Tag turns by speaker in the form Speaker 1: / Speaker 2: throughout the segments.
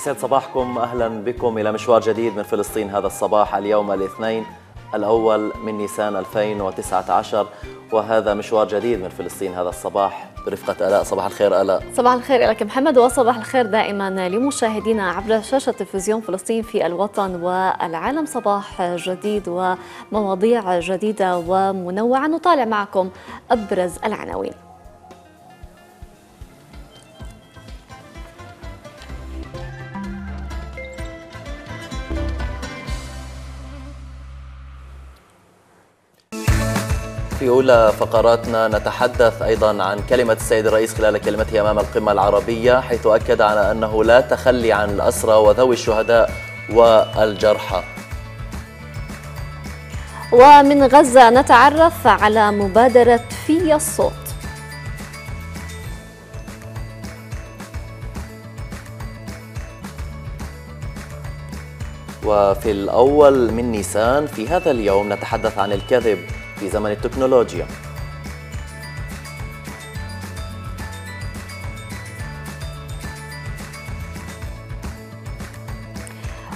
Speaker 1: يسعد صباحكم أهلا بكم إلى مشوار جديد من فلسطين هذا الصباح اليوم الاثنين الأول من نيسان 2019 وهذا مشوار جديد من فلسطين هذا الصباح برفقة آلاء صباح الخير آلاء
Speaker 2: صباح الخير لك محمد وصباح الخير دائما لمشاهدينا عبر شاشة تلفزيون فلسطين في الوطن والعالم صباح جديد ومواضيع جديدة ومنوعة نطالع معكم أبرز العناوين
Speaker 1: في أولى فقراتنا نتحدث أيضا عن كلمة السيد الرئيس خلال كلمته أمام القمة العربية حيث أكد على أنه لا تخلي عن الأسرى وذوي الشهداء والجرحى
Speaker 2: ومن غزة نتعرف على مبادرة في الصوت
Speaker 1: وفي الأول من نيسان في هذا اليوم نتحدث عن الكذب في زمن التكنولوجيا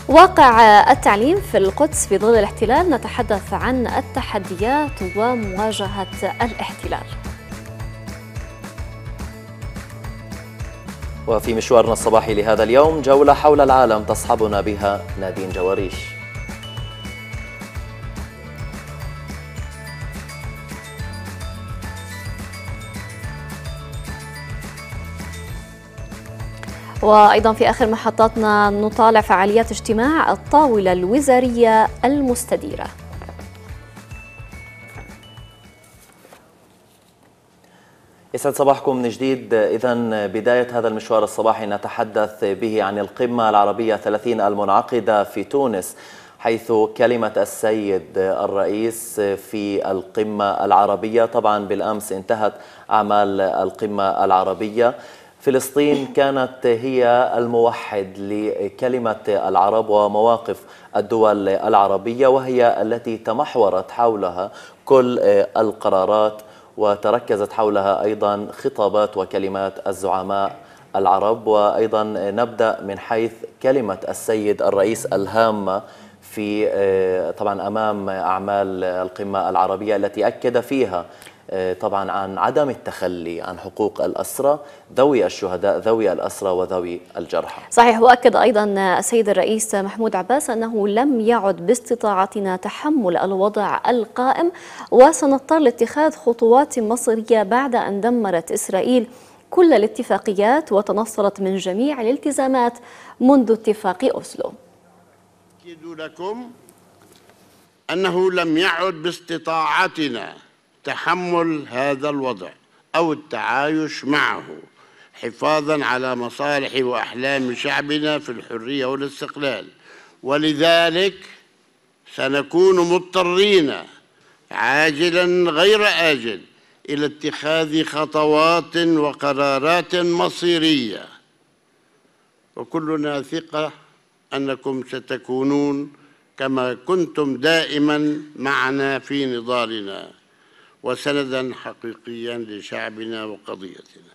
Speaker 2: واقع التعليم في القدس في ظل الاحتلال نتحدث عن التحديات ومواجهة الاحتلال
Speaker 1: وفي مشوارنا الصباحي لهذا اليوم جولة حول العالم تصحبنا بها نادين جواريش
Speaker 2: وأيضا في آخر محطاتنا نطالع فعاليات اجتماع الطاولة الوزارية المستديرة
Speaker 1: يسعد صباحكم من جديد إذا بداية هذا المشوار الصباحي نتحدث به عن القمة العربية 30 المنعقدة في تونس حيث كلمة السيد الرئيس في القمة العربية طبعا بالأمس انتهت أعمال القمة العربية فلسطين كانت هي الموحد لكلمة العرب ومواقف الدول العربية وهي التي تمحورت حولها كل القرارات وتركزت حولها أيضا خطابات وكلمات الزعماء العرب وأيضا نبدأ من حيث كلمة السيد الرئيس الهامة في آه، طبعا أمام أعمال القمة العربية التي أكد فيها آه، طبعا عن عدم التخلي عن حقوق الأسرى ذوي الشهداء ذوي الأسرى وذوي الجرحى
Speaker 2: صحيح وأكد أيضا السيد الرئيس محمود عباس أنه لم يعد باستطاعتنا تحمل الوضع القائم وسنضطر لاتخاذ خطوات مصرية بعد أن دمرت إسرائيل كل الاتفاقيات وتنصلت من جميع الالتزامات منذ اتفاق أوسلو
Speaker 3: أكد لكم أنه لم يعد باستطاعتنا تحمل هذا الوضع أو التعايش معه حفاظا على مصالح وأحلام شعبنا في الحرية والاستقلال ولذلك سنكون مضطرين عاجلا غير آجل إلى اتخاذ خطوات وقرارات مصيرية وكلنا ثقة أنكم ستكونون كما كنتم دائما معنا في نضالنا وسندا حقيقيا لشعبنا وقضيتنا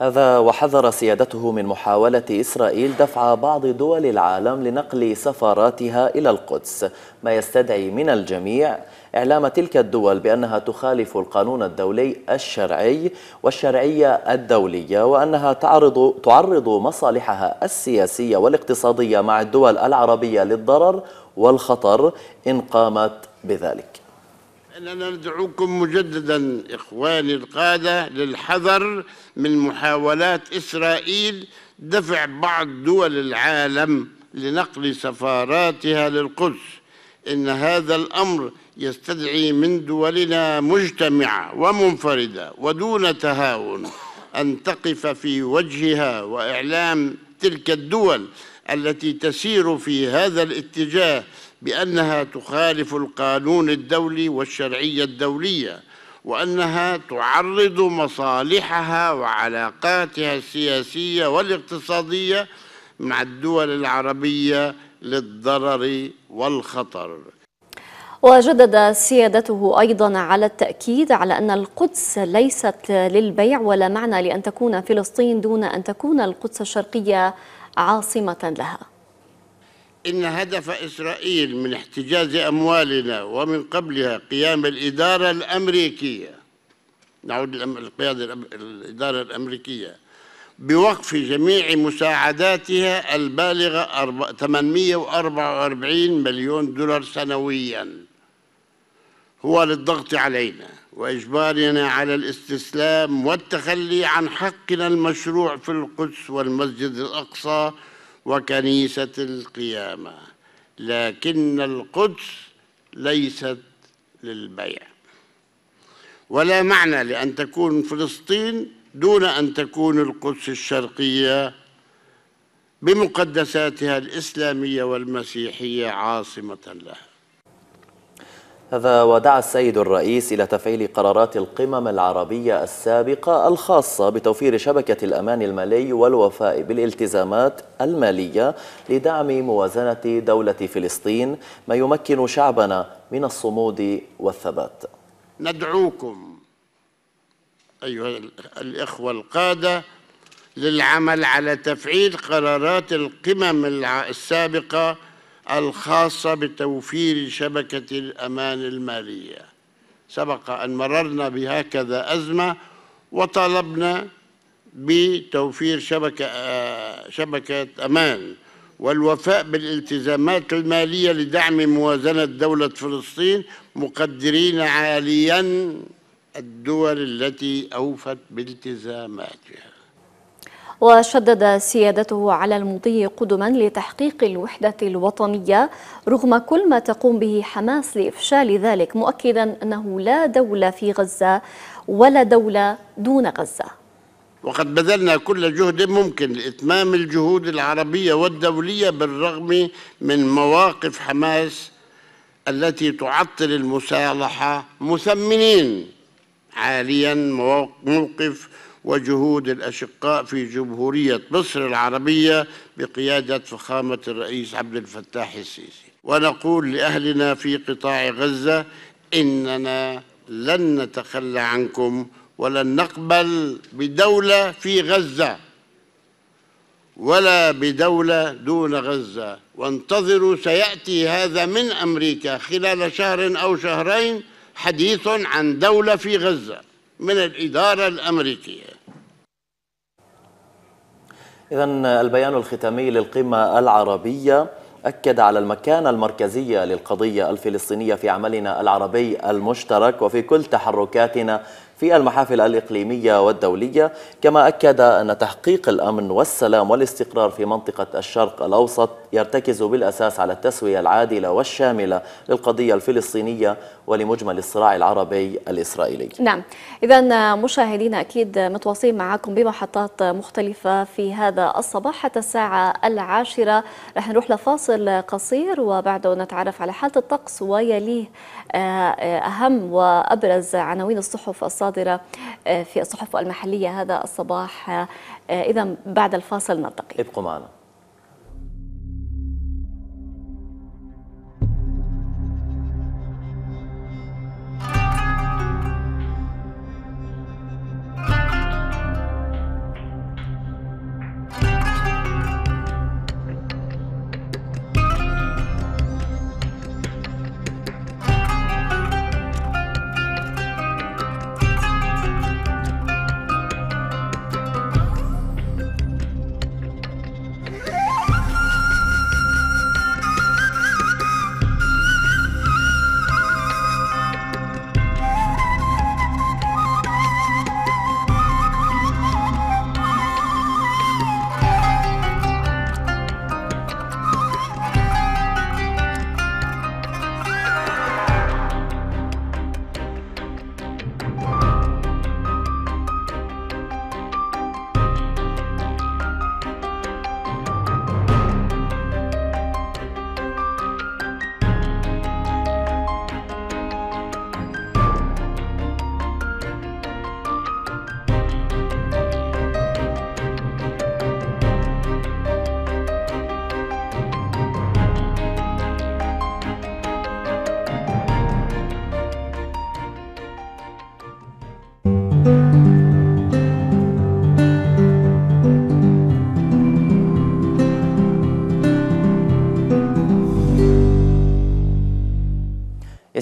Speaker 1: هذا وحذر سيادته من محاولة إسرائيل دفع بعض دول العالم لنقل سفاراتها إلى القدس ما يستدعي من الجميع إعلام تلك الدول بأنها تخالف القانون الدولي الشرعي والشرعية الدولية وأنها تعرض, تعرض مصالحها السياسية والاقتصادية مع الدول العربية للضرر والخطر إن قامت بذلك
Speaker 3: أننا ندعوكم مجددا إخواني القادة للحذر من محاولات إسرائيل دفع بعض دول العالم لنقل سفاراتها للقدس إن هذا الأمر يستدعي من دولنا مجتمعة ومنفردة ودون تهاون أن تقف في وجهها وإعلام تلك الدول التي تسير في هذا الاتجاه بأنها تخالف القانون الدولي والشرعية الدولية وأنها تعرض مصالحها وعلاقاتها السياسية والاقتصادية مع الدول العربية للضرر والخطر
Speaker 2: وجدد سيادته أيضا على التأكيد على أن القدس ليست للبيع ولا معنى لأن تكون فلسطين دون أن تكون القدس الشرقية عاصمة لها
Speaker 3: إن هدف إسرائيل من احتجاز أموالنا ومن قبلها قيام الإدارة الأمريكية نعود القيادة الإدارة الأمريكية بوقف جميع مساعداتها البالغة 844 مليون دولار سنوياً هو للضغط علينا وإجبارنا على الاستسلام والتخلي عن حقنا المشروع في القدس والمسجد الأقصى وكنيسة القيامة لكن القدس ليست للبيع ولا معنى لأن تكون فلسطين دون أن تكون القدس الشرقية بمقدساتها الإسلامية والمسيحية عاصمة لها
Speaker 1: هذا ودعا السيد الرئيس إلى تفعيل قرارات القمم العربية السابقة الخاصة بتوفير شبكة الأمان المالي والوفاء بالالتزامات المالية لدعم موازنة دولة فلسطين ما يمكن شعبنا من الصمود والثبات
Speaker 3: ندعوكم أيها الإخوة القادة للعمل على تفعيل قرارات القمم السابقة الخاصة بتوفير شبكة الأمان المالية سبق أن مررنا بهكذا أزمة وطالبنا بتوفير شبكة, آه، شبكة أمان والوفاء بالالتزامات المالية لدعم موازنة دولة فلسطين مقدرين عالياً الدول التي أوفت بالتزاماتها
Speaker 2: وشدد سيادته على المضي قدما لتحقيق الوحدة الوطنية رغم كل ما تقوم به حماس لإفشال ذلك مؤكدا أنه لا دولة في غزة ولا دولة دون غزة
Speaker 3: وقد بذلنا كل جهد ممكن لإتمام الجهود العربية والدولية بالرغم من مواقف حماس التي تعطل المصالحة مثمنين عاليا موقف وجهود الأشقاء في جمهورية مصر العربية بقيادة فخامة الرئيس عبد الفتاح السيسي ونقول لأهلنا في قطاع غزة إننا لن نتخلى عنكم ولن نقبل بدولة في غزة ولا بدولة دون غزة وانتظروا سيأتي هذا من أمريكا خلال شهر أو شهرين حديث عن دولة في غزة من الإدارة الأمريكية
Speaker 1: إذا البيان الختامي للقمة العربية أكد على المكانة المركزية للقضية الفلسطينية في عملنا العربي المشترك وفي كل تحركاتنا في المحافل الإقليمية والدولية كما أكد أن تحقيق الأمن والسلام والاستقرار في منطقة الشرق الأوسط يرتكز بالأساس على التسوية العادلة والشاملة للقضية الفلسطينية ولمجمل الصراع العربي الإسرائيلي
Speaker 2: نعم إذا مشاهدينا أكيد متواصلين معكم بمحطات مختلفة في هذا الصباح حتى الساعة العاشرة رح نروح لفاصل قصير وبعده نتعرف على حالة الطقس ويليه آه، أهم وأبرز عناوين الصحف الصادرة آه، في الصحف المحلية هذا الصباح آه، إذا بعد الفاصل نلتقي ابقوا معنا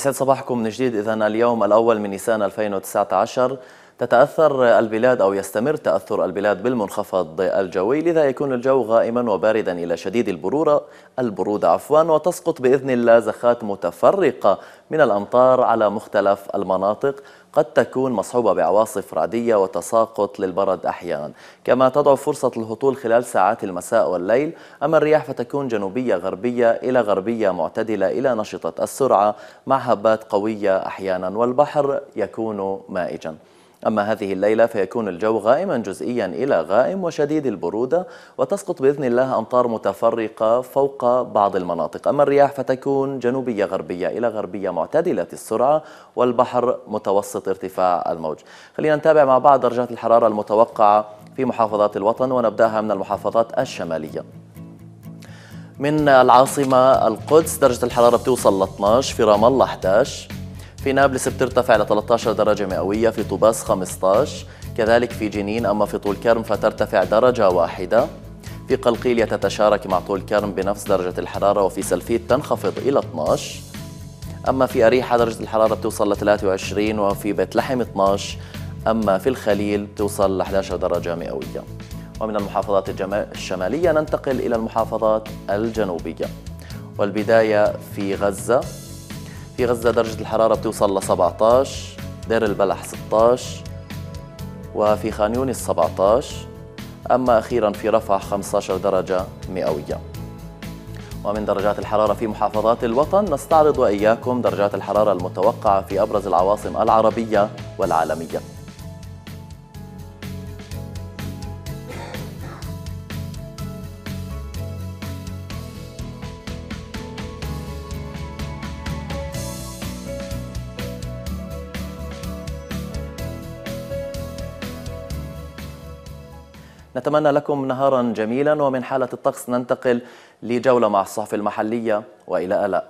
Speaker 1: يسعد صباحكم من جديد إذا اليوم الأول من نيسان 2019 تتأثر البلاد أو يستمر تأثر البلاد بالمنخفض الجوي لذا يكون الجو غائما وباردا إلى شديد البرورة البرودة عفوا وتسقط بإذن الله زخات متفرقة من الأمطار على مختلف المناطق قد تكون مصحوبة بعواصف رعدية وتساقط للبرد أحيانا كما تضعف فرصة الهطول خلال ساعات المساء والليل أما الرياح فتكون جنوبية غربية إلى غربية معتدلة إلى نشطة السرعة مع هبات قوية أحيانا والبحر يكون مائجا أما هذه الليلة فيكون الجو غائما جزئيا إلى غائم وشديد البرودة وتسقط بإذن الله أمطار متفرقة فوق بعض المناطق أما الرياح فتكون جنوبية غربية إلى غربية معتدلة السرعة والبحر متوسط ارتفاع الموج خلينا نتابع مع بعض درجات الحرارة المتوقعة في محافظات الوطن ونبدأها من المحافظات الشمالية من العاصمة القدس درجة الحرارة بتوصل ل 12 في رام الله 11 في نابلس بترتفع ل 13 درجة مئوية في طوباس 15 كذلك في جنين أما في طول كرم فترتفع درجة واحدة في قلقيلية تتشارك مع طول كرم بنفس درجة الحرارة وفي سلفيت تنخفض إلى 12 أما في أريحة درجة الحرارة بتوصل ل 23 وفي بيت لحم 12 أما في الخليل بتوصل ل 11 درجة مئوية ومن المحافظات الشمالية ننتقل إلى المحافظات الجنوبية والبداية في غزة في غزة درجة الحرارة بتوصل ل 17 دير البلح 16 وفي خان يونس 17 أما أخيرا في رفح 15 درجة مئوية ومن درجات الحرارة في محافظات الوطن نستعرض وإياكم درجات الحرارة المتوقعة في أبرز العواصم العربية والعالمية نتمنى لكم نهارا جميلا ومن حالة الطقس ننتقل لجولة مع الصحف المحلية وإلى ألاء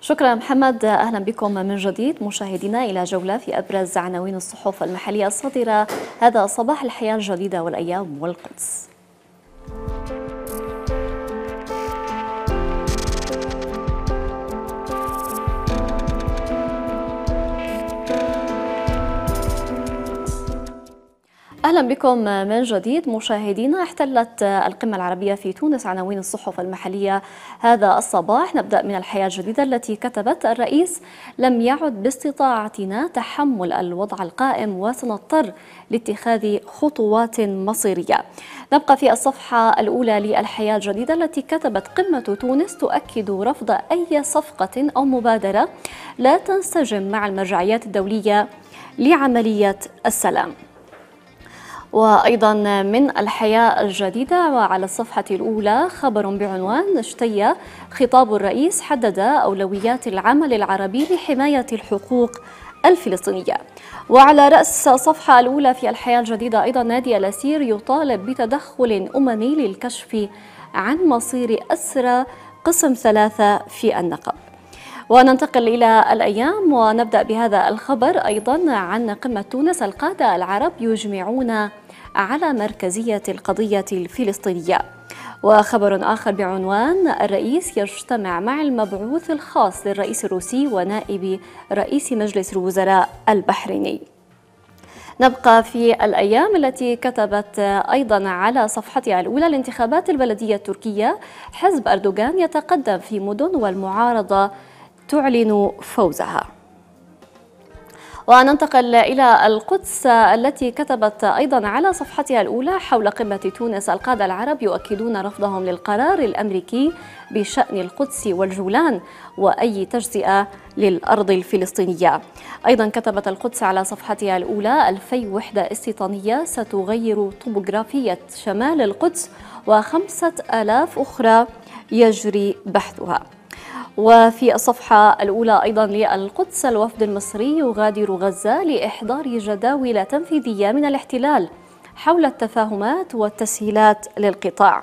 Speaker 2: شكرا محمد أهلا بكم من جديد مشاهدينا إلى جولة في أبرز عناوين الصحف المحلية الصادرة هذا صباح الحياة الجديدة والأيام والقدس أهلا بكم من جديد مشاهدينا احتلت القمة العربية في تونس عناوين الصحف المحلية هذا الصباح نبدأ من الحياة الجديدة التي كتبت الرئيس لم يعد باستطاعتنا تحمل الوضع القائم وسنضطر لاتخاذ خطوات مصيرية نبقى في الصفحة الأولى للحياة الجديدة التي كتبت قمة تونس تؤكد رفض أي صفقة أو مبادرة لا تنسجم مع المرجعيات الدولية لعملية السلام وأيضا من الحياة الجديدة وعلى الصفحة الأولى خبر بعنوان شتية خطاب الرئيس حدد أولويات العمل العربي لحماية الحقوق الفلسطينية وعلى رأس الصفحة الأولى في الحياة الجديدة أيضا نادي الأسير يطالب بتدخل أممي للكشف عن مصير أسرى قسم ثلاثة في النقب وننتقل إلى الأيام ونبدأ بهذا الخبر أيضا عن قمة تونس القادة العرب يجمعون على مركزية القضية الفلسطينية وخبر آخر بعنوان الرئيس يجتمع مع المبعوث الخاص للرئيس الروسي ونائب رئيس مجلس الوزراء البحريني نبقى في الأيام التي كتبت أيضا على صفحتها الأولى الانتخابات البلدية التركية حزب أردوغان يتقدم في مدن والمعارضة تعلن فوزها وننتقل إلى القدس التي كتبت أيضا على صفحتها الأولى حول قمة تونس القادة العرب يؤكدون رفضهم للقرار الأمريكي بشأن القدس والجولان وأي تجزئة للأرض الفلسطينية أيضا كتبت القدس على صفحتها الأولى ألفي وحدة استيطانية ستغير طبوغرافية شمال القدس وخمسة آلاف أخرى يجري بحثها وفي الصفحة الأولى أيضا للقدس الوفد المصري يغادر غزة لإحضار جداول تنفيذية من الاحتلال حول التفاهمات والتسهيلات للقطاع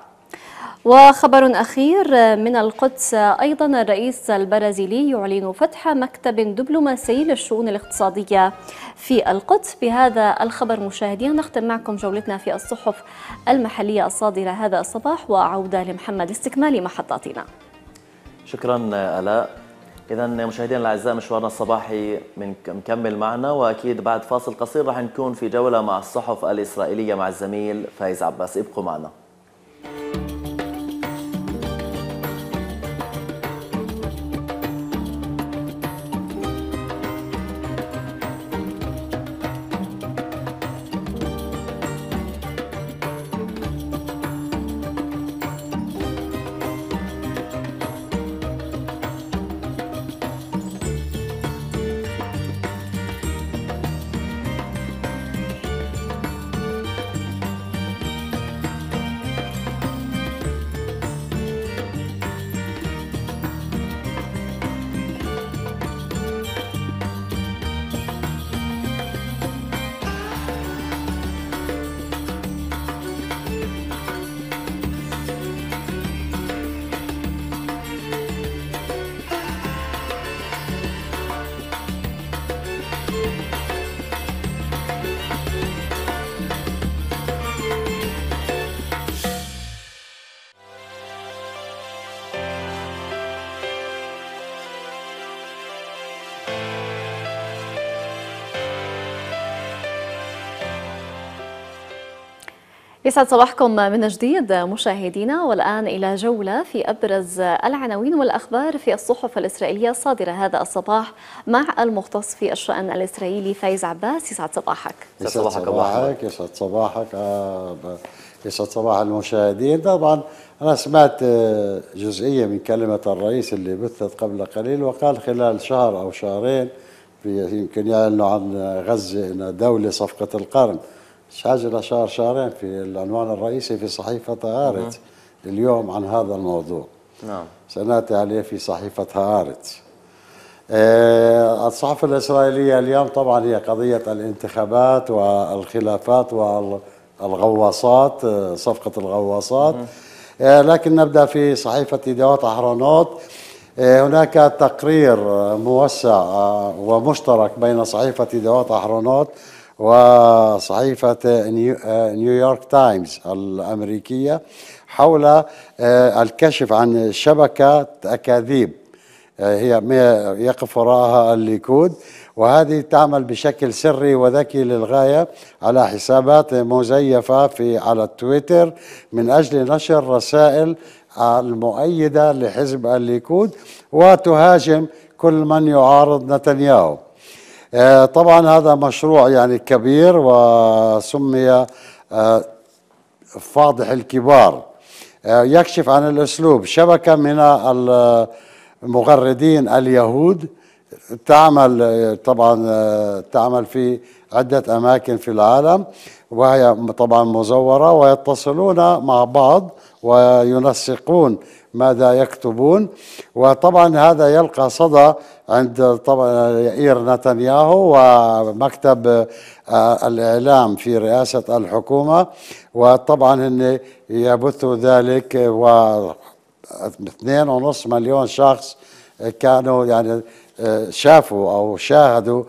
Speaker 2: وخبر أخير من القدس أيضا الرئيس البرازيلي يعلن فتح مكتب دبلوماسي للشؤون الاقتصادية في القدس بهذا الخبر مشاهدينا نختم معكم جولتنا في الصحف المحلية الصادرة هذا الصباح وعودة لمحمد لاستكمال محطاتنا
Speaker 1: شكرا الاء اذا مشاهدينا الاعزاء مشوارنا الصباحي من مكمل معنا واكيد بعد فاصل قصير راح نكون في جوله مع الصحف الاسرائيليه مع الزميل فايز عباس ابقوا معنا
Speaker 2: يسعد صباحكم من جديد مشاهدينا والآن إلى جولة في أبرز العناوين والأخبار في الصحف الإسرائيلية الصادرة هذا الصباح مع المختص في الشأن الإسرائيلي فايز عباس يسعد صباحك يسعد صباحك صباحك
Speaker 4: يسعد صباحك آه، يسعد صباح المشاهدين طبعا أنا سمعت آه، جزئية من كلمة الرئيس اللي بثت قبل قليل وقال خلال شهر أو شهرين يمكن يعلنوا عن غزة أنها دولة صفقة القرن حاجه لشهر شهرين في العنوان الرئيسي في صحيفه هارت نعم. اليوم عن هذا الموضوع نعم سناتي عليه في صحيفه هارت آه، الصحف الإسرائيلية اليوم طبعا هي قضية الانتخابات والخلافات والغواصات آه، صفقة الغواصات آه، لكن نبدأ في صحيفة يدوات أحرانوت هناك تقرير موسع ومشترك بين صحيفة يدوات أحرانوت وصحيفة نيويورك تايمز آه، الأمريكية حول آه، الكشف عن شبكة أكاذيب آه، هي يقف وراءها الليكود وهذه تعمل بشكل سري وذكي للغاية على حسابات مزيفة في على التويتر من أجل نشر رسائل المؤيدة لحزب الليكود وتهاجم كل من يعارض نتنياهو آه، طبعا هذا مشروع يعني كبير وسمي آه، فاضح الكبار آه، يكشف عن الاسلوب شبكه من المغردين اليهود تعمل طبعا تعمل في عده اماكن في العالم وهي طبعا مزورة ويتصلون مع بعض وينسقون ماذا يكتبون وطبعا هذا يلقى صدى عند طبعا يائير نتنياهو ومكتب آه، الإعلام في رئاسة الحكومة وطبعا هن يبثوا ذلك و اثنين ونص مليون شخص كانوا يعني آه، شافوا أو شاهدوا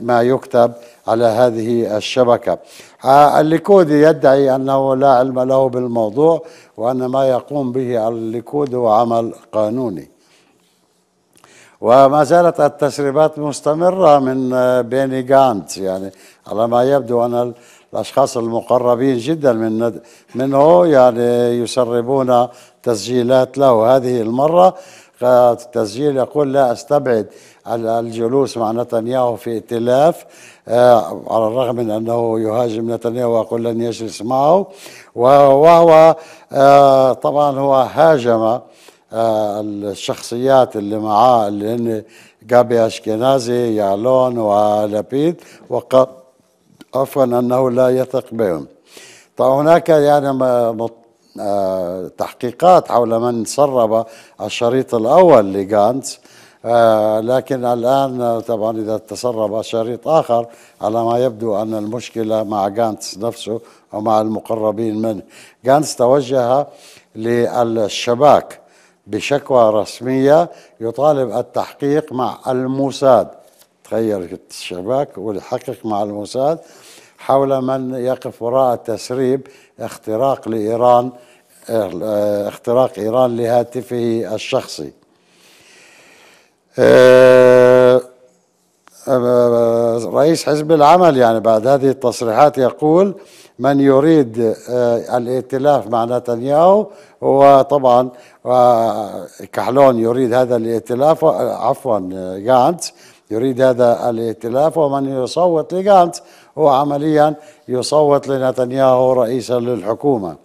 Speaker 4: ما يكتب على هذه الشبكة آه، الليكودي يدعي أنه لا علم له بالموضوع وأن ما يقوم به الليكود هو عمل قانوني وما زالت التسريبات مستمرة من آه، بيني جانت يعني على ما يبدو أن الأشخاص المقربين جدا من منه يعني يسربون تسجيلات له هذه المرة التسجيل يقول لا أستبعد الجلوس مع نتنياهو في ائتلاف آه، على الرغم من انه يهاجم نتنياهو ويقول لن يجلس معه وهو آه، طبعا هو هاجم آه، الشخصيات اللي معاه اللي هن جابي اشكنازي يالون ولابيد وقد عفوا انه لا يثق بهم طبعا هناك يعني تحقيقات حول من سرب الشريط الاول لجانتس آه، لكن الآن طبعا إذا تسرب شريط آخر على ما يبدو أن المشكلة مع غانتس نفسه ومع المقربين منه غانتس توجه للشباك بشكوى رسمية يطالب التحقيق مع الموساد تخيل الشباك والحقيق مع الموساد حول من يقف وراء تسريب اختراق لإيران اختراق إيران لهاتفه الشخصي آه، آه، آه، رئيس حزب العمل يعني بعد هذه التصريحات يقول من يريد الائتلاف مع نتنياهو هو طبعا كحلون يريد هذا الائتلاف عفوا جانتس يريد هذا الائتلاف ومن يصوت لجانتس هو عمليا يصوت لنتنياهو رئيسا للحكومه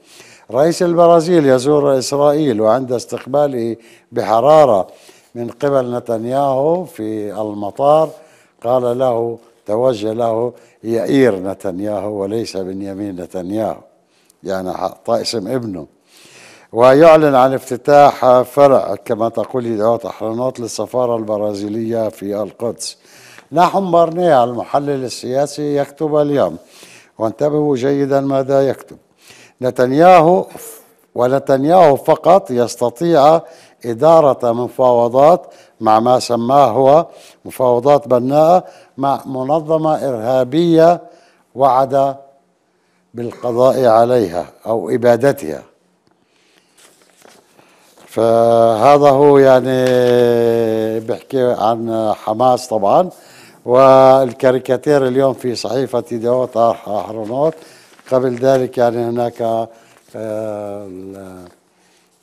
Speaker 4: رئيس البرازيل يزور إسرائيل وعند استقباله بحرارة من قبل نتنياهو في المطار قال له توجه له يائير نتنياهو وليس بنيامين نتنياهو يعني حط اسم ابنه ويعلن عن افتتاح فرع كما تقول هدايات احرانات للسفارة البرازيلية في القدس نحن بارنيا المحلل السياسي يكتب اليوم وانتبهوا جيدا ماذا يكتب نتنياهو ونتنياهو فقط يستطيع إدارة مفاوضات مع ما سماه هو مفاوضات بناءة مع منظمة إرهابية وعد بالقضاء عليها أو إبادتها فهذا هو يعني بحكي عن حماس طبعا والكاريكاتير اليوم في صحيفة دوت أهرونوت قبل ذلك يعني هناك آه،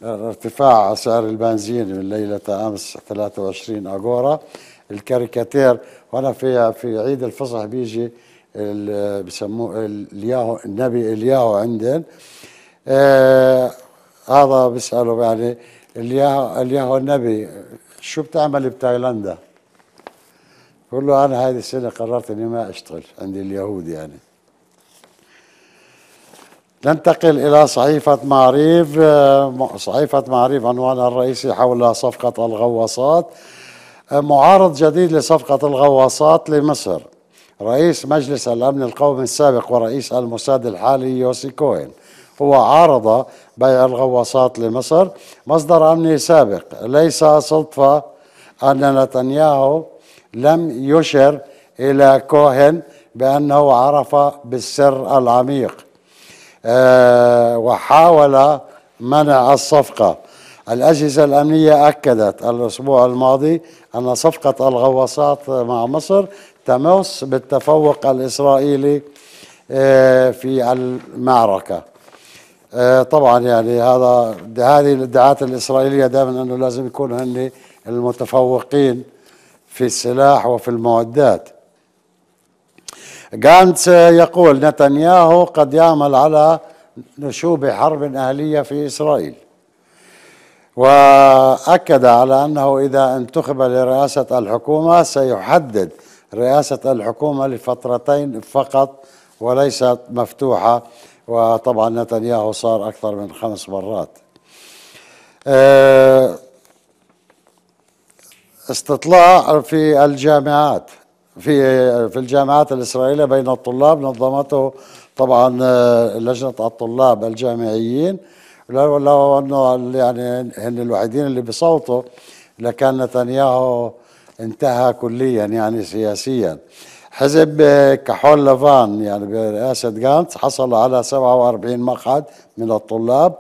Speaker 4: ارتفاع أسعار البنزين من ليلة أمس 23 أجورا الكاريكاتير وانا في في عيد الفصح بيجي بسموه الياهو النبي الياهو عندن آه هذا بيسالوا يعني الياهو الياهو النبي شو بتعمل بتايلندا؟ بقول له أنا هذه السنة قررت إني ما أشتغل عند اليهود يعني ننتقل إلى صحيفة معريف آه، صحيفة معريف عنوانها الرئيسي حول صفقة الغواصات آه، معارض جديد لصفقة الغواصات لمصر رئيس مجلس الأمن القومي السابق ورئيس الموساد الحالي يوسي كوين هو عارض بيع الغواصات لمصر مصدر أمني سابق ليس صدفة أن نتنياهو لم يشر إلى كوهن بأنه عرف بالسر العميق آه، وحاول منع الصفقة الأجهزة الأمنية أكدت الأسبوع الماضي أن صفقة الغواصات مع مصر تمس بالتفوق الإسرائيلي آه، في المعركة آه، طبعا يعني هذا هذه الادعاءات الإسرائيلية دائما أنه لازم يكون هن المتفوقين في السلاح وفي المعدات غانتس يقول نتنياهو قد يعمل على نشوب حرب أهلية في إسرائيل وأكد على أنه إذا انتخب لرئاسة الحكومة سيحدد رئاسة الحكومة لفترتين فقط وليست مفتوحة وطبعا نتنياهو صار أكثر من خمس مرات آه، استطلاع في الجامعات في في الجامعات الإسرائيلية بين الطلاب نظمته طبعا آه، لجنة الطلاب الجامعيين لو أنه يعني هن الوحيدين اللي بصوتوا لكان نتنياهو انتهى كليا يعني سياسيا حزب آه، كحول لافان يعني برئاسة جانتس حصل على 47 مقعد من الطلاب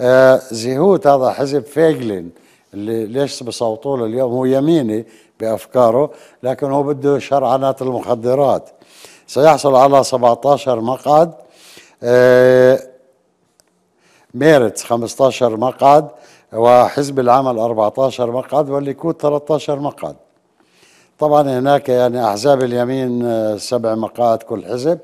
Speaker 4: آه، زيهوت هذا حزب فيجلين اللي ليش بصوتوا له اليوم هو يميني بأفكاره لكن هو بده شرعنات المخدرات سيحصل على 17 مقعد آه، ميرتس 15 مقعد وحزب العمل 14 مقعد والليكود 13 مقعد طبعا هناك يعني أحزاب اليمين آه، سبع مقاعد كل حزب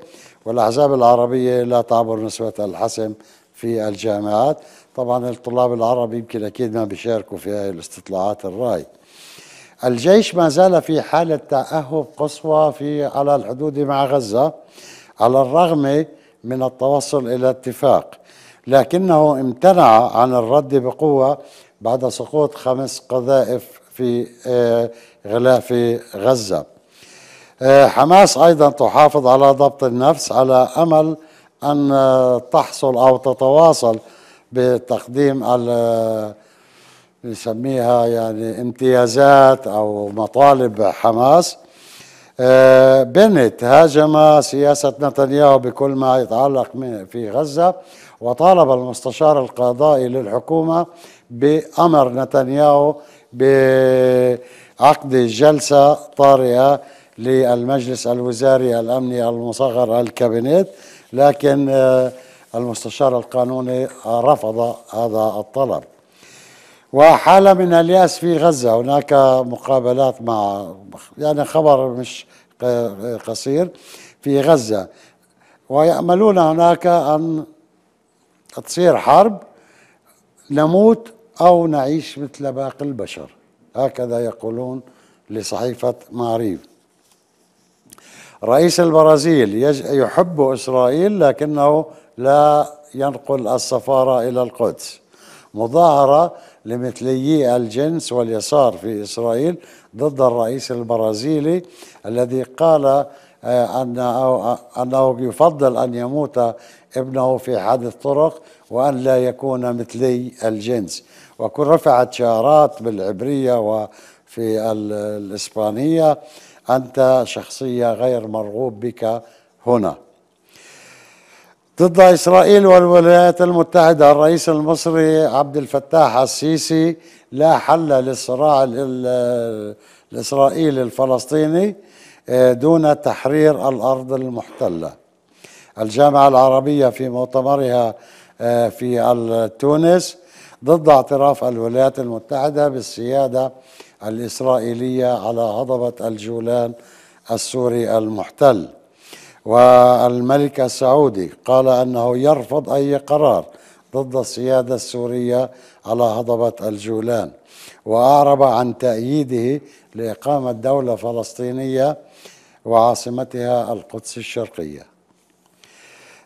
Speaker 4: والأحزاب العربية لا تعبر نسبة الحسم في الجامعات طبعا الطلاب العرب يمكن أكيد ما بيشاركوا في هاي الاستطلاعات الرأي الجيش ما زال في حالة تأهب قصوى في على الحدود مع غزة على الرغم من التوصل إلى اتفاق لكنه امتنع عن الرد بقوة بعد سقوط خمس قذائف في آه، غلاف غزة آه، حماس أيضا تحافظ على ضبط النفس على أمل أن آه، تحصل أو تتواصل بتقديم نسميها يعني امتيازات او مطالب حماس آه، بنت هاجم سياسة نتنياهو بكل ما يتعلق في غزة وطالب المستشار القضائي للحكومة بأمر نتنياهو بعقد جلسة طارئة للمجلس الوزاري الأمني المصغر الكابينيت لكن آه، المستشار القانوني رفض هذا الطلب وحالة من اليأس في غزة هناك مقابلات مع يعني خبر مش قصير في غزة ويأملون هناك أن تصير حرب نموت أو نعيش مثل باقي البشر هكذا يقولون لصحيفة معريف رئيس البرازيل يحب إسرائيل لكنه لا ينقل السفارة إلى القدس مظاهرة لمثليي الجنس واليسار في إسرائيل ضد الرئيس البرازيلي الذي قال آه، أنه, أنه يفضل أن يموت ابنه في حادث طرق وأن لا يكون مثلي الجنس وكن رفعت شعارات بالعبرية وفي الإسبانية أنت شخصية غير مرغوب بك هنا ضد إسرائيل والولايات المتحدة الرئيس المصري عبد الفتاح السيسي لا حل للصراع الإسرائيلي الفلسطيني آه، دون تحرير الأرض المحتلة الجامعة العربية في مؤتمرها آه، في تونس ضد اعتراف الولايات المتحدة بالسيادة الإسرائيلية على هضبة الجولان السوري المحتل والملك السعودي قال أنه يرفض أي قرار ضد السيادة السورية على هضبة الجولان وأعرب عن تأييده لإقامة دولة فلسطينية وعاصمتها القدس الشرقية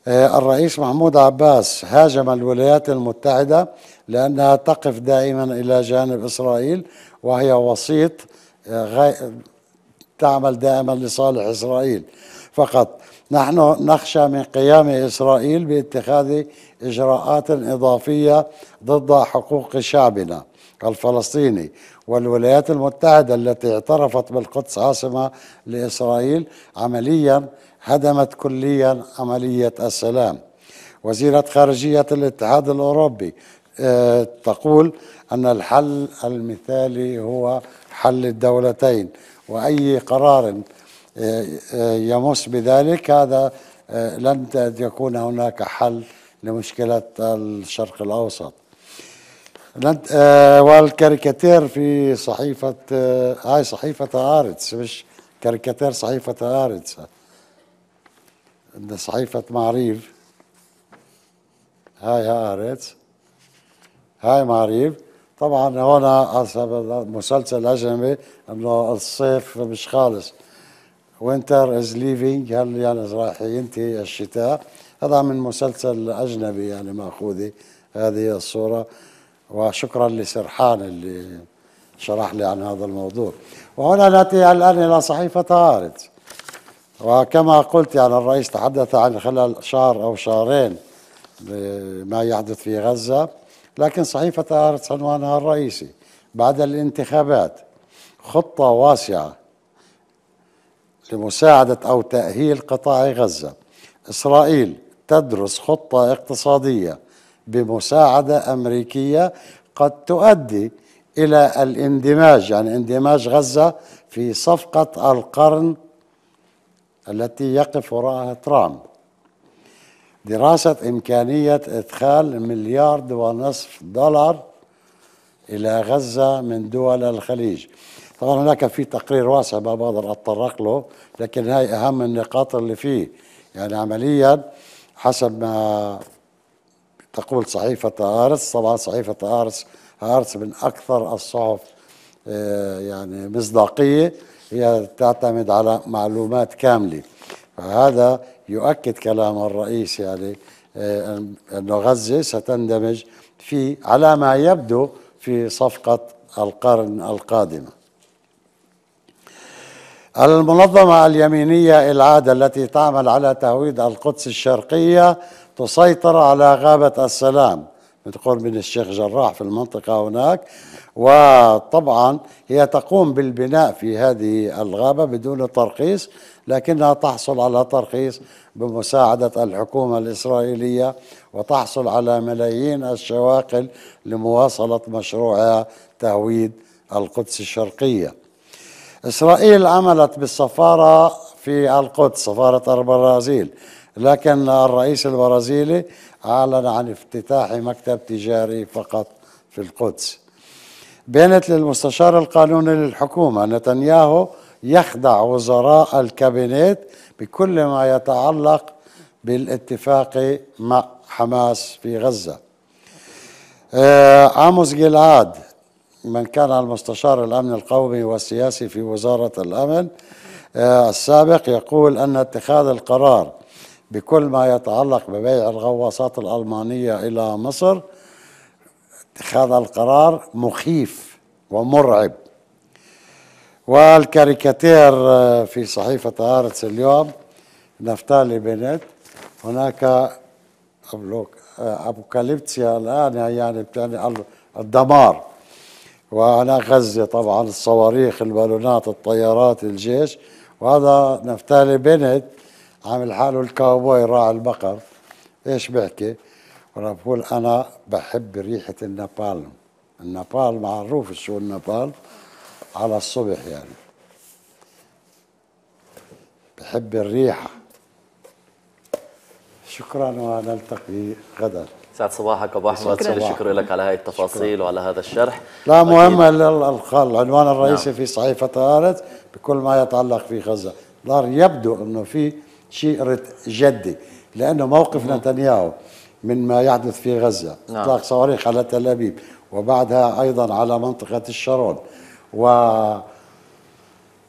Speaker 4: آه، الرئيس محمود عباس هاجم الولايات المتحدة لأنها تقف دائما إلى جانب إسرائيل وهي وسيط آه، تعمل دائما لصالح إسرائيل فقط نحن نخشى من قيام إسرائيل باتخاذ إجراءات إضافية ضد حقوق شعبنا الفلسطيني والولايات المتحدة التي اعترفت بالقدس عاصمة لإسرائيل عمليا هدمت كليا عملية السلام وزيرة خارجية الاتحاد الأوروبي آه، تقول أن الحل المثالي هو حل الدولتين وأي قرار يمس بذلك هذا آه، لن يكون هناك حل لمشكلة الشرق الأوسط آه، والكاريكاتير في صحيفة آه، هاي صحيفة آرتس مش كاريكاتير صحيفة آرتس صحيفة معريف هاي آرتس هاي معريف طبعا هنا مسلسل أجنبي إنه الصيف مش خالص وينتر از ليفينج هل يعني راح ينتهي الشتاء هذا من مسلسل اجنبي يعني ماخوذه هذه الصوره وشكرا لسرحان اللي شرح لي عن هذا الموضوع وهنا ناتي الان الى صحيفه هارد وكما قلت يعني الرئيس تحدث عن خلال شهر او شهرين ما يحدث في غزه لكن صحيفه هارد عنوانها الرئيسي بعد الانتخابات خطه واسعه لمساعدة أو تأهيل قطاع غزة إسرائيل تدرس خطة اقتصادية بمساعدة أمريكية قد تؤدي إلى الاندماج يعني اندماج غزة في صفقة القرن التي يقف وراءها ترامب دراسة إمكانية إدخال مليار ونصف دولار إلى غزة من دول الخليج طبعا هناك في تقرير واسع ما بقدر اتطرق له لكن هاي اهم النقاط اللي فيه يعني عمليا حسب ما تقول صحيفة آرس طبعا صحيفة آرس آرس من أكثر الصحف آه، يعني مصداقية هي تعتمد على معلومات كاملة فهذا يؤكد كلام الرئيس يعني آه، أن غزة ستندمج في على ما يبدو في صفقة القرن القادمه المنظمة اليمينية العادة التي تعمل على تهويد القدس الشرقية تسيطر على غابة السلام بتقول من الشيخ جراح في المنطقة هناك وطبعا هي تقوم بالبناء في هذه الغابة بدون ترخيص لكنها تحصل على ترخيص بمساعدة الحكومة الإسرائيلية وتحصل على ملايين الشواقل لمواصلة مشروعها تهويد القدس الشرقية إسرائيل عملت بالسفارة في القدس سفارة البرازيل لكن الرئيس البرازيلي أعلن عن افتتاح مكتب تجاري فقط في القدس بينت للمستشار القانوني للحكومة نتنياهو يخدع وزراء الكابينيت بكل ما يتعلق بالاتفاق مع حماس في غزة آه عاموس جلعاد من كان المستشار الأمن القومي والسياسي في وزارة الأمن آه، السابق يقول أن اتخاذ القرار بكل ما يتعلق ببيع الغواصات الألمانية إلى مصر اتخاذ القرار مخيف ومرعب والكاريكاتير آه، في صحيفة هارتس اليوم نفتالي بنت هناك آه، أبوكاليبسيا الآن يعني الدمار وعلى غزة طبعا الصواريخ البالونات الطيارات الجيش وهذا نفتالي بنت عامل حاله الكاوبوي راعي البقر ايش بحكي وانا بقول انا بحب ريحة النابالم النابال معروف شو النابال على الصبح يعني بحب الريحة شكرا ونلتقي غدا
Speaker 1: سعد صباحك ابو احمد شكرا, شكرا لك على هاي التفاصيل شكرا. وعلى هذا الشرح
Speaker 4: لا مهم العنوان الرئيسي نعم. في صحيفه هارت بكل ما يتعلق في غزه دار يبدو انه في شيء جدي لانه موقف مم. نتنياهو من ما يحدث في غزه نعم. اطلاق صواريخ على تل ابيب وبعدها ايضا على منطقه الشرون و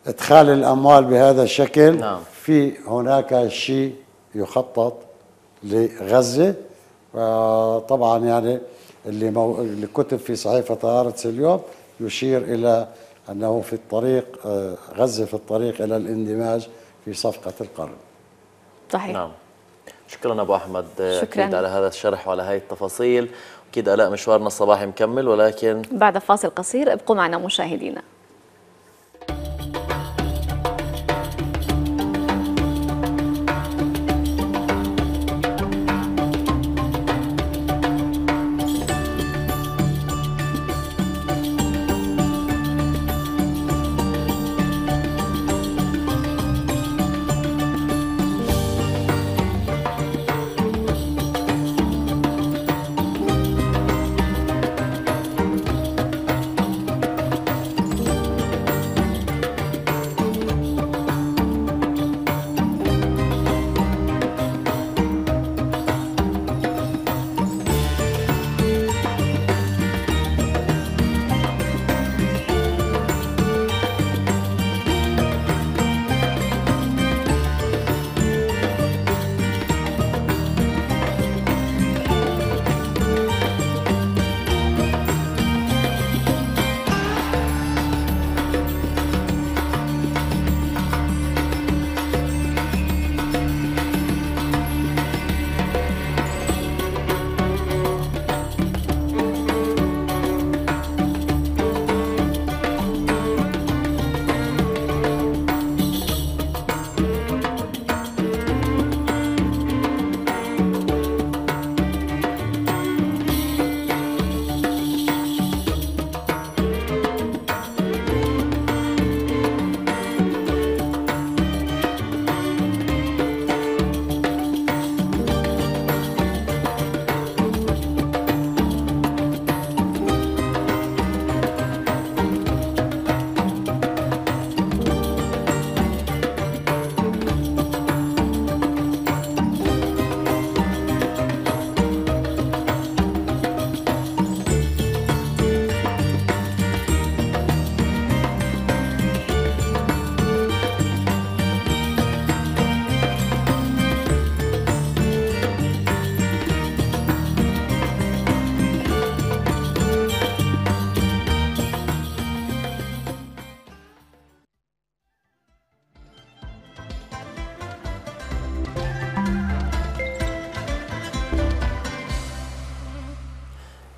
Speaker 4: ادخال الاموال بهذا الشكل نعم. في هناك شيء يخطط لغزه طبعا يعني اللي, مو... اللي كتب في صحيفة هارتس اليوم يشير إلى أنه في الطريق آه، غزة في الطريق إلى الاندماج في صفقة القرن
Speaker 2: صحيح
Speaker 1: نعم شكرا أبو أحمد آه، شكرا أكيد على هذا الشرح وعلى هذه التفاصيل أكيد ألاء مشوارنا الصباحي مكمل ولكن
Speaker 2: بعد فاصل قصير ابقوا معنا مشاهدينا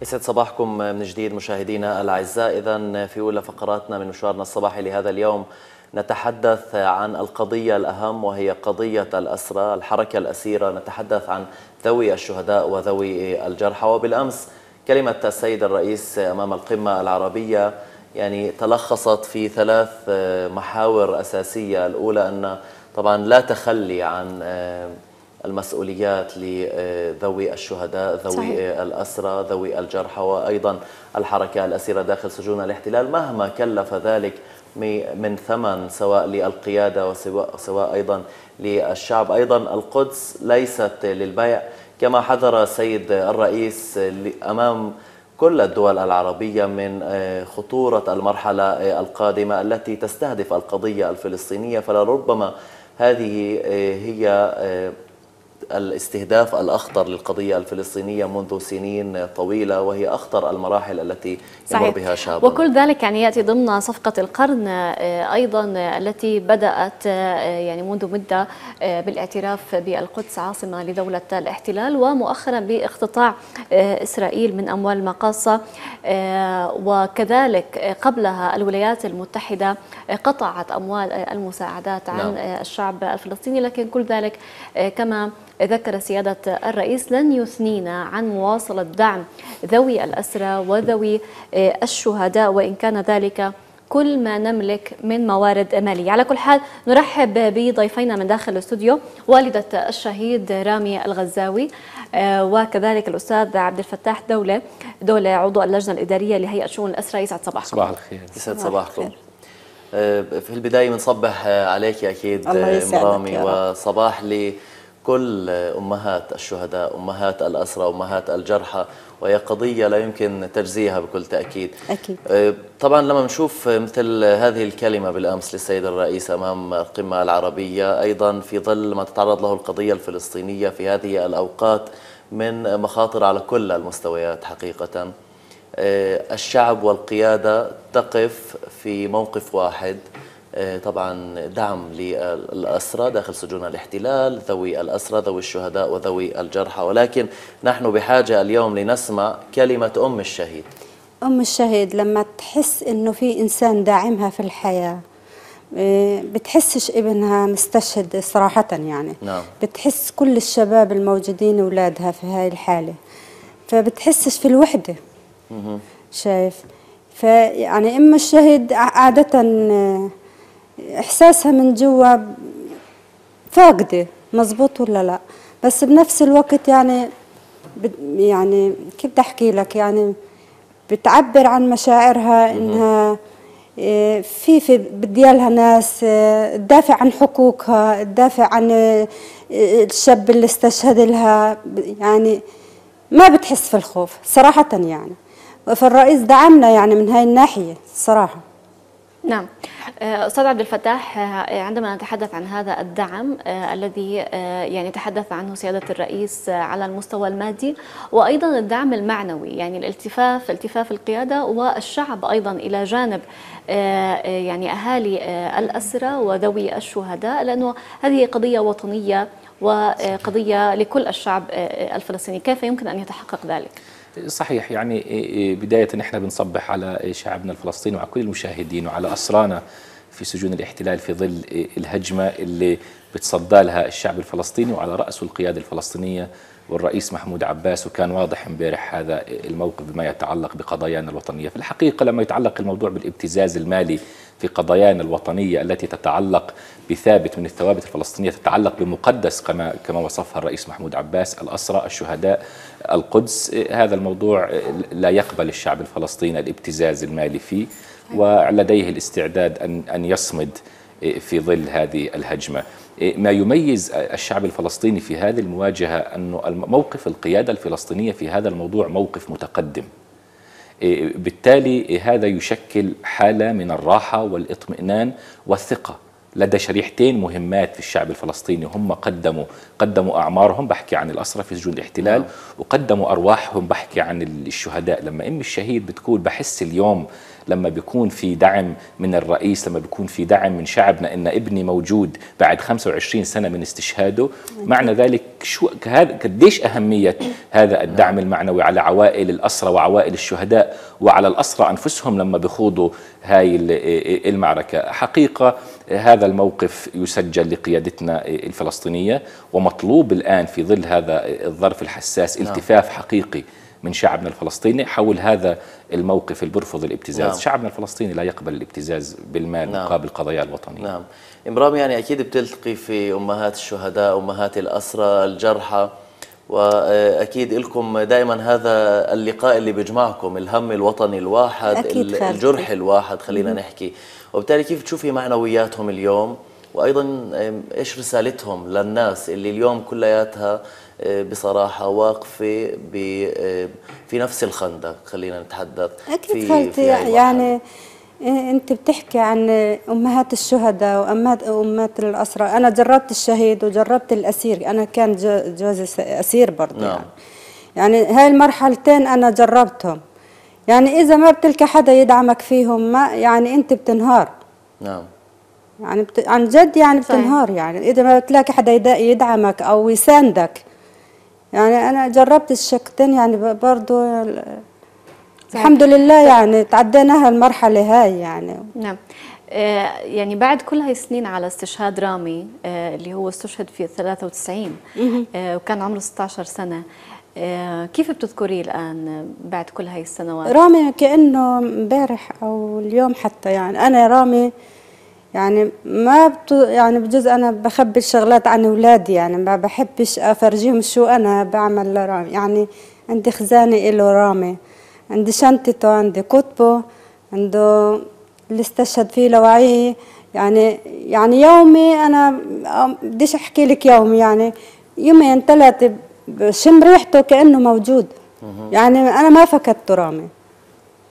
Speaker 1: يسعد صباحكم من جديد مشاهدينا الأعزاء إذا في أولى فقراتنا من مشوارنا الصباحي لهذا اليوم نتحدث عن القضية الأهم وهي قضية الاسرى الحركة الأسيرة نتحدث عن ذوي الشهداء وذوي الجرحى وبالأمس كلمة السيد الرئيس أمام القمة العربية يعني تلخصت في ثلاث محاور أساسية الأولى أن طبعا لا تخلي عن المسؤوليات لذوي الشهداء ذوي صحيح. الأسرى ذوي الجرحى وأيضا الحركة الأسيرة داخل سجون الاحتلال مهما كلف ذلك من ثمن سواء للقيادة وسواء أيضا للشعب أيضا القدس ليست للبيع كما حذر السيد الرئيس أمام كل الدول العربية من آه، خطورة المرحلة آه، القادمة التي تستهدف القضية الفلسطينية فلربما هذه آه، هي الاستهداف الأخطر للقضية الفلسطينية منذ سنين طويلة وهي أخطر المراحل التي يمر بها شعبنا وكل
Speaker 2: ذلك يعني يأتي ضمن صفقة القرن آه، أيضا التي بدأت آه، يعني منذ مدة آه، بالاعتراف بالقدس عاصمة لدولة الاحتلال ومؤخرا باقتطاع إسرائيل من أموال المقاصة وكذلك قبلها الولايات المتحدة قطعت أموال المساعدات عن نعم. الشعب الفلسطيني لكن كل ذلك كما ذكر سيادة الرئيس لن يثنينا عن مواصلة دعم ذوي الأسرى وذوي آه، الشهداء وإن كان ذلك كل ما نملك من موارد مالية على كل حال نرحب بضيفينا من داخل الاستوديو والدة الشهيد رامي الغزاوي آه، وكذلك الأستاذ عبد الفتاح دولة دولة عضو اللجنة الإدارية لهيئة شؤون الأسرى يسعد صباحكم
Speaker 1: صباح الخير يسعد صباحكم آه، في البداية بنصبح عليك أكيد مرامي وصباح لي كل أمهات الشهداء أمهات الأسرى أمهات الجرحى وهي قضية لا يمكن تجزيها بكل تأكيد أكيد. أه، طبعا لما نشوف مثل هذه الكلمة بالأمس للسيد الرئيس أمام القمة العربية أيضا في ظل ما تتعرض له القضية الفلسطينية في هذه الأوقات من مخاطر على كل المستويات حقيقة أه، الشعب والقيادة تقف في موقف واحد آه، طبعا دعم للأسرى داخل سجون الاحتلال ذوي الأسرى ذوي الشهداء وذوي الجرحى ولكن نحن بحاجة اليوم لنسمع كلمة أم الشهيد
Speaker 5: أم الشهيد لما تحس إنه في إنسان داعمها في الحياة آه، بتحسش ابنها مستشهد صراحة يعني نعم. بتحس كل الشباب الموجودين أولادها في هاي الحالة فبتحسش في الوحدة مه. شايف فيعني أم الشهيد عادة آه، احساسها من جوا فاقده مزبوط ولا لا بس بنفس الوقت يعني يعني كيف بدي احكي لك يعني بتعبر عن مشاعرها انها إيه، في في بديالها ناس إيه، تدافع عن حقوقها تدافع عن إيه، الشاب اللي استشهد لها يعني ما بتحس في الخوف صراحة يعني فالرئيس دعمنا يعني من هاي الناحية صراحة
Speaker 2: نعم آه، استاذ عبد الفتاح آه، عندما نتحدث عن هذا الدعم آه، الذي يعني تحدث عنه سياده الرئيس على المستوى المادي وايضا الدعم المعنوي يعني الالتفاف التفاف القياده والشعب ايضا الى جانب يعني اهالي الاسرى وذوي الشهداء لانه هذه قضيه وطنيه وقضيه لكل الشعب الفلسطيني كيف يمكن ان يتحقق ذلك؟
Speaker 6: صحيح يعني إيه، إيه، بداية نحن بنصبح على شعبنا الفلسطيني وعلى كل المشاهدين وعلى أسرانا في سجون الاحتلال في ظل إيه، الهجمة اللي بتصدى لها الشعب الفلسطيني وعلى رأسه القيادة الفلسطينية والرئيس محمود عباس وكان واضح امبارح هذا الموقف بما يتعلق بقضايانا الوطنيه في الحقيقه لما يتعلق الموضوع بالابتزاز المالي في قضايانا الوطنيه التي تتعلق بثابت من الثوابت الفلسطينيه تتعلق بمقدس كما كما وصفها الرئيس محمود عباس الاسرى الشهداء القدس هذا الموضوع لا يقبل الشعب الفلسطيني الابتزاز المالي فيه أيوة. ولديه الاستعداد ان ان يصمد في ظل هذه الهجمه إيه، ما يميز الشعب الفلسطيني في هذه المواجهة أن موقف القيادة الفلسطينية في هذا الموضوع موقف متقدم إيه، بالتالي هذا يشكل حالة من الراحة والإطمئنان والثقة لدى شريحتين مهمات في الشعب الفلسطيني هم قدموا قدموا أعمارهم بحكي عن الأسرى في سجون الاحتلال نعم. وقدموا أرواحهم بحكي عن الشهداء لما أم الشهيد بتقول بحس اليوم لما بيكون في دعم من الرئيس لما بيكون في دعم من شعبنا ان ابني موجود بعد 25 سنه من استشهاده معنى ذلك شو قديش اهميه هذا الدعم المعنوي على عوائل الاسرى وعوائل الشهداء وعلى الاسرى انفسهم لما بيخوضوا هاي المعركه حقيقه هذا الموقف يسجل لقيادتنا الفلسطينيه ومطلوب الان في ظل هذا الظرف الحساس نعم. التفاف حقيقي من شعبنا الفلسطيني حول هذا الموقف اللي بيرفض الابتزاز نعم. شعبنا الفلسطيني لا يقبل الابتزاز بالمال نعم. مقابل قضايا الوطنيه نعم امرام يعني اكيد بتلتقي في امهات الشهداء امهات
Speaker 1: الاسرى الجرحى واكيد لكم دائما هذا اللقاء اللي بيجمعكم الهم الوطني الواحد أكيد خالد. الجرح الواحد خلينا مم. نحكي وبالتالي كيف تشوفي معنوياتهم اليوم وايضا ايش رسالتهم للناس اللي اليوم كلياتها آه، بصراحه واقفه آه، في نفس الخندق خلينا نتحدث اكيد في خالتي في يعني
Speaker 5: انت بتحكي عن امهات الشهداء وامهات امهات الاسرى انا جربت الشهيد وجربت الاسير انا كان جوزي اسير برضه نعم. يعني. يعني هاي المرحلتين انا جربتهم يعني اذا ما بتلك حدا يدعمك فيهم ما يعني انت بتنهار نعم يعني بت... عن جد يعني بتنهار يعني اذا ما بتلاقي حدا يدعمك او يساندك يعني أنا جربت الشقتين يعني برضو
Speaker 2: الحمد لله طيب. يعني
Speaker 5: تعديناها المرحلة هاي يعني
Speaker 2: نعم آه، يعني بعد كل هاي السنين على استشهاد رامي آه، اللي هو استشهد في 93 آه، وكان عمره 16 سنة كيف بتذكريه الآن بعد كل هاي السنوات؟ رامي
Speaker 5: كأنه امبارح أو اليوم حتى يعني أنا رامي يعني ما بت... يعني بجوز انا بخبي الشغلات عن اولادي يعني ما بحبش افرجيهم شو انا بعمل لرامي يعني عندي خزانه له رامي عندي شنطته عندي كتبه عنده اللي استشهد فيه لوعيه يعني يعني يومي انا بديش احكي لك يومي يعني يومين ثلاثه بشم ريحته كانه موجود يعني انا ما فقدت رامي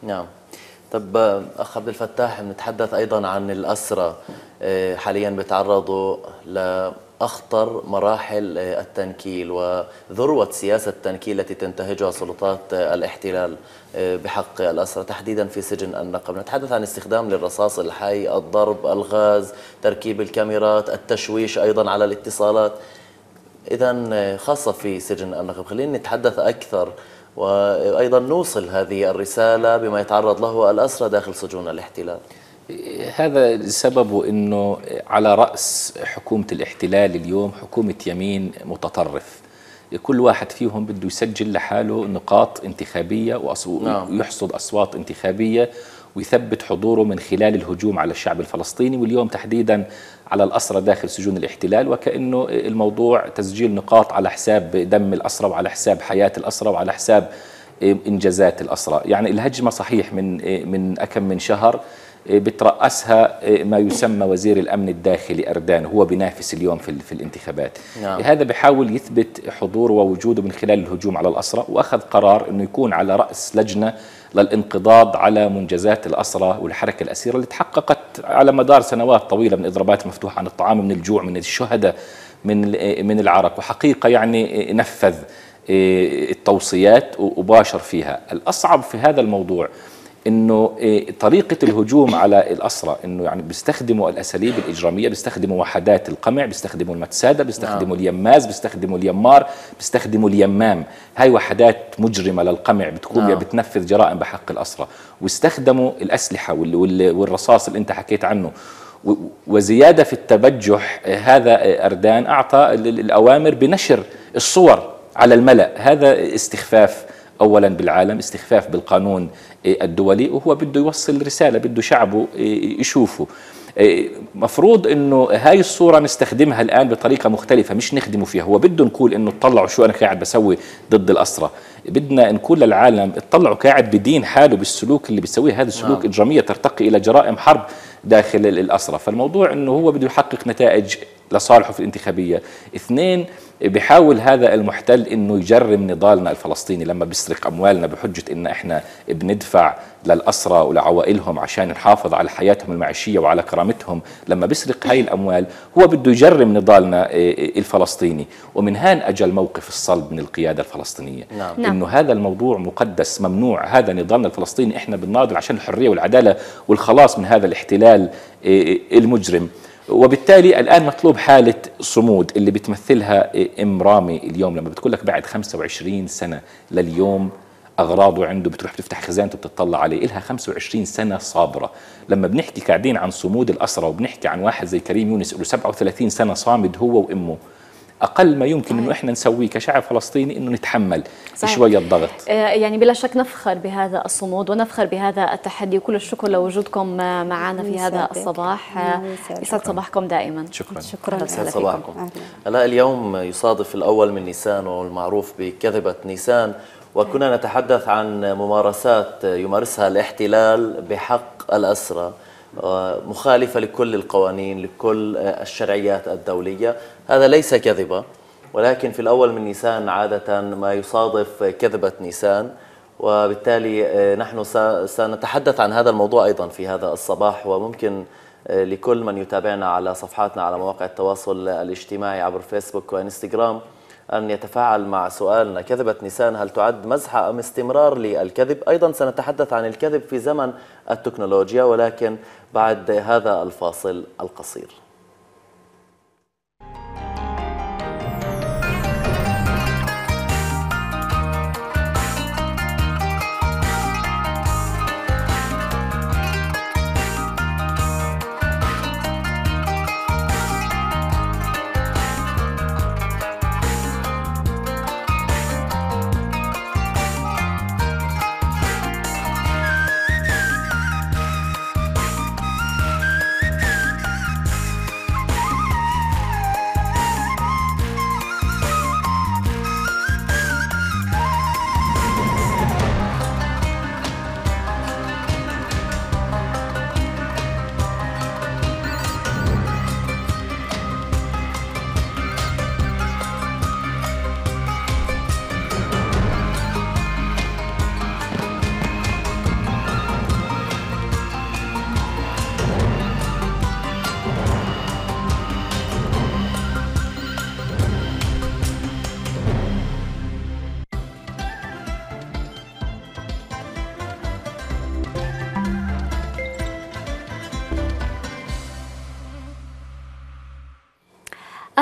Speaker 1: نعم طب اخ عبد الفتاح بنتحدث ايضا عن الاسرى آه، حاليا بيتعرضوا لاخطر مراحل آه، التنكيل وذروه سياسه التنكيل التي تنتهجها سلطات آه، الاحتلال بحق الاسرى تحديدا في سجن النقب، نتحدث عن استخدام للرصاص الحي، الضرب، الغاز، تركيب الكاميرات، التشويش ايضا على الاتصالات. اذا خاصه في سجن النقب، خلينا نتحدث اكثر وأيضا نوصل هذه الرسالة بما يتعرض له الأسرى داخل سجون الاحتلال
Speaker 6: هذا السبب أنه على رأس حكومة الاحتلال اليوم حكومة يمين متطرف كل واحد فيهم بده يسجل لحاله نقاط انتخابية ويحصد نعم. أصوات انتخابية ويثبت حضوره من خلال الهجوم على الشعب الفلسطيني واليوم تحديدا على الأسرى داخل سجون الاحتلال وكأنه الموضوع تسجيل نقاط على حساب دم الأسرى وعلى حساب حياة الأسرى وعلى حساب إيه، إنجازات الأسرى يعني الهجمة صحيح من, إيه، من أكم من شهر إيه، بترأسها ما يسمى وزير الأمن الداخلي أردان هو بينافس اليوم في, في الانتخابات نعم. هذا بحاول يثبت حضوره ووجوده من خلال الهجوم على الأسرة وأخذ قرار أنه يكون على رأس لجنة للانقضاض على منجزات الأسرة والحركة الأسيرة اللي تحققت على مدار سنوات طويلة من إضرابات مفتوحة عن الطعام من الجوع من الشهداء من من العرق وحقيقة يعني نفذ إيه، التوصيات وباشر فيها الأصعب في هذا الموضوع انه إيه، طريقه الهجوم على الاسرى انه يعني بيستخدموا الاساليب الاجراميه بيستخدموا وحدات القمع بيستخدموا المتساده بيستخدموا نعم. اليماز بيستخدموا اليمار بيستخدموا اليمام هاي وحدات مجرمه للقمع بتكون نعم. بتنفذ جرائم بحق الاسرى واستخدموا الاسلحه والرصاص اللي انت حكيت عنه وزياده في التبجح إيه، هذا إيه، اردان اعطى الاوامر بنشر الصور على الملا هذا استخفاف أولا بالعالم استخفاف بالقانون إيه، الدولي وهو بده يوصل رسالة بده شعبه إيه، يشوفه إيه، مفروض انه هاي الصوره نستخدمها الان بطريقه مختلفه مش نخدمه فيها هو بده نقول انه اطلعوا شو انا قاعد بسوي ضد الاسرى بدنا نقول للعالم اطلعوا قاعد بدين حاله بالسلوك اللي بيسويه هذا السلوك نعم. اجراميه ترتقي الى جرائم حرب داخل الاسرى فالموضوع انه هو بده يحقق نتائج لصالحه في الانتخابيه اثنين بيحاول هذا المحتل انه يجرم نضالنا الفلسطيني لما بيسرق اموالنا بحجه ان احنا بندفع للأسرى ولعوائلهم عشان نحافظ على حياتهم المعيشية وعلى كرامتهم لما بيسرق هاي الأموال هو بده يجرم نضالنا إيه، إيه، الفلسطيني ومن هان أجى الموقف الصلب من القيادة الفلسطينية نعم. نعم. إنه هذا الموضوع مقدس ممنوع هذا نضالنا الفلسطيني إحنا بنناضل عشان الحرية والعدالة والخلاص من هذا الاحتلال إيه، المجرم وبالتالي الآن مطلوب حالة صمود اللي بتمثلها إم رامي اليوم لما بتقول لك بعد 25 سنة لليوم أغراضه عنده بتروح بتفتح خزانته بتطلع عليه إلها 25 سنة صابرة لما بنحكي قاعدين عن صمود الأسرة وبنحكي عن واحد زي كريم يونس له 37 سنة صامد هو وأمه اقل ما يمكن انه احنا نسويه كشعب فلسطيني انه نتحمل صحيح. شويه الضغط
Speaker 2: آه، يعني بلا شك نفخر بهذا الصمود ونفخر بهذا التحدي وكل الشكر لوجودكم معنا في هذا الصباح آه، يسعد صباحكم دائما شكرا شكرا يسعد صباحكم
Speaker 1: هلا اليوم يصادف الاول من نيسان والمعروف بكذبه نيسان وكنا نتحدث عن ممارسات يمارسها الاحتلال بحق الأسرى مخالفة لكل القوانين لكل آه، الشرعيات الدولية هذا ليس كذبة ولكن في الأول من نيسان عادة ما يصادف كذبة نيسان وبالتالي آه، نحن سنتحدث عن هذا الموضوع أيضا في هذا الصباح وممكن آه، لكل من يتابعنا على صفحاتنا على مواقع التواصل الاجتماعي عبر فيسبوك وانستغرام أن يتفاعل مع سؤالنا كذبة نيسان هل تعد مزحة أم استمرار للكذب أيضا سنتحدث عن الكذب في زمن التكنولوجيا ولكن بعد هذا الفاصل القصير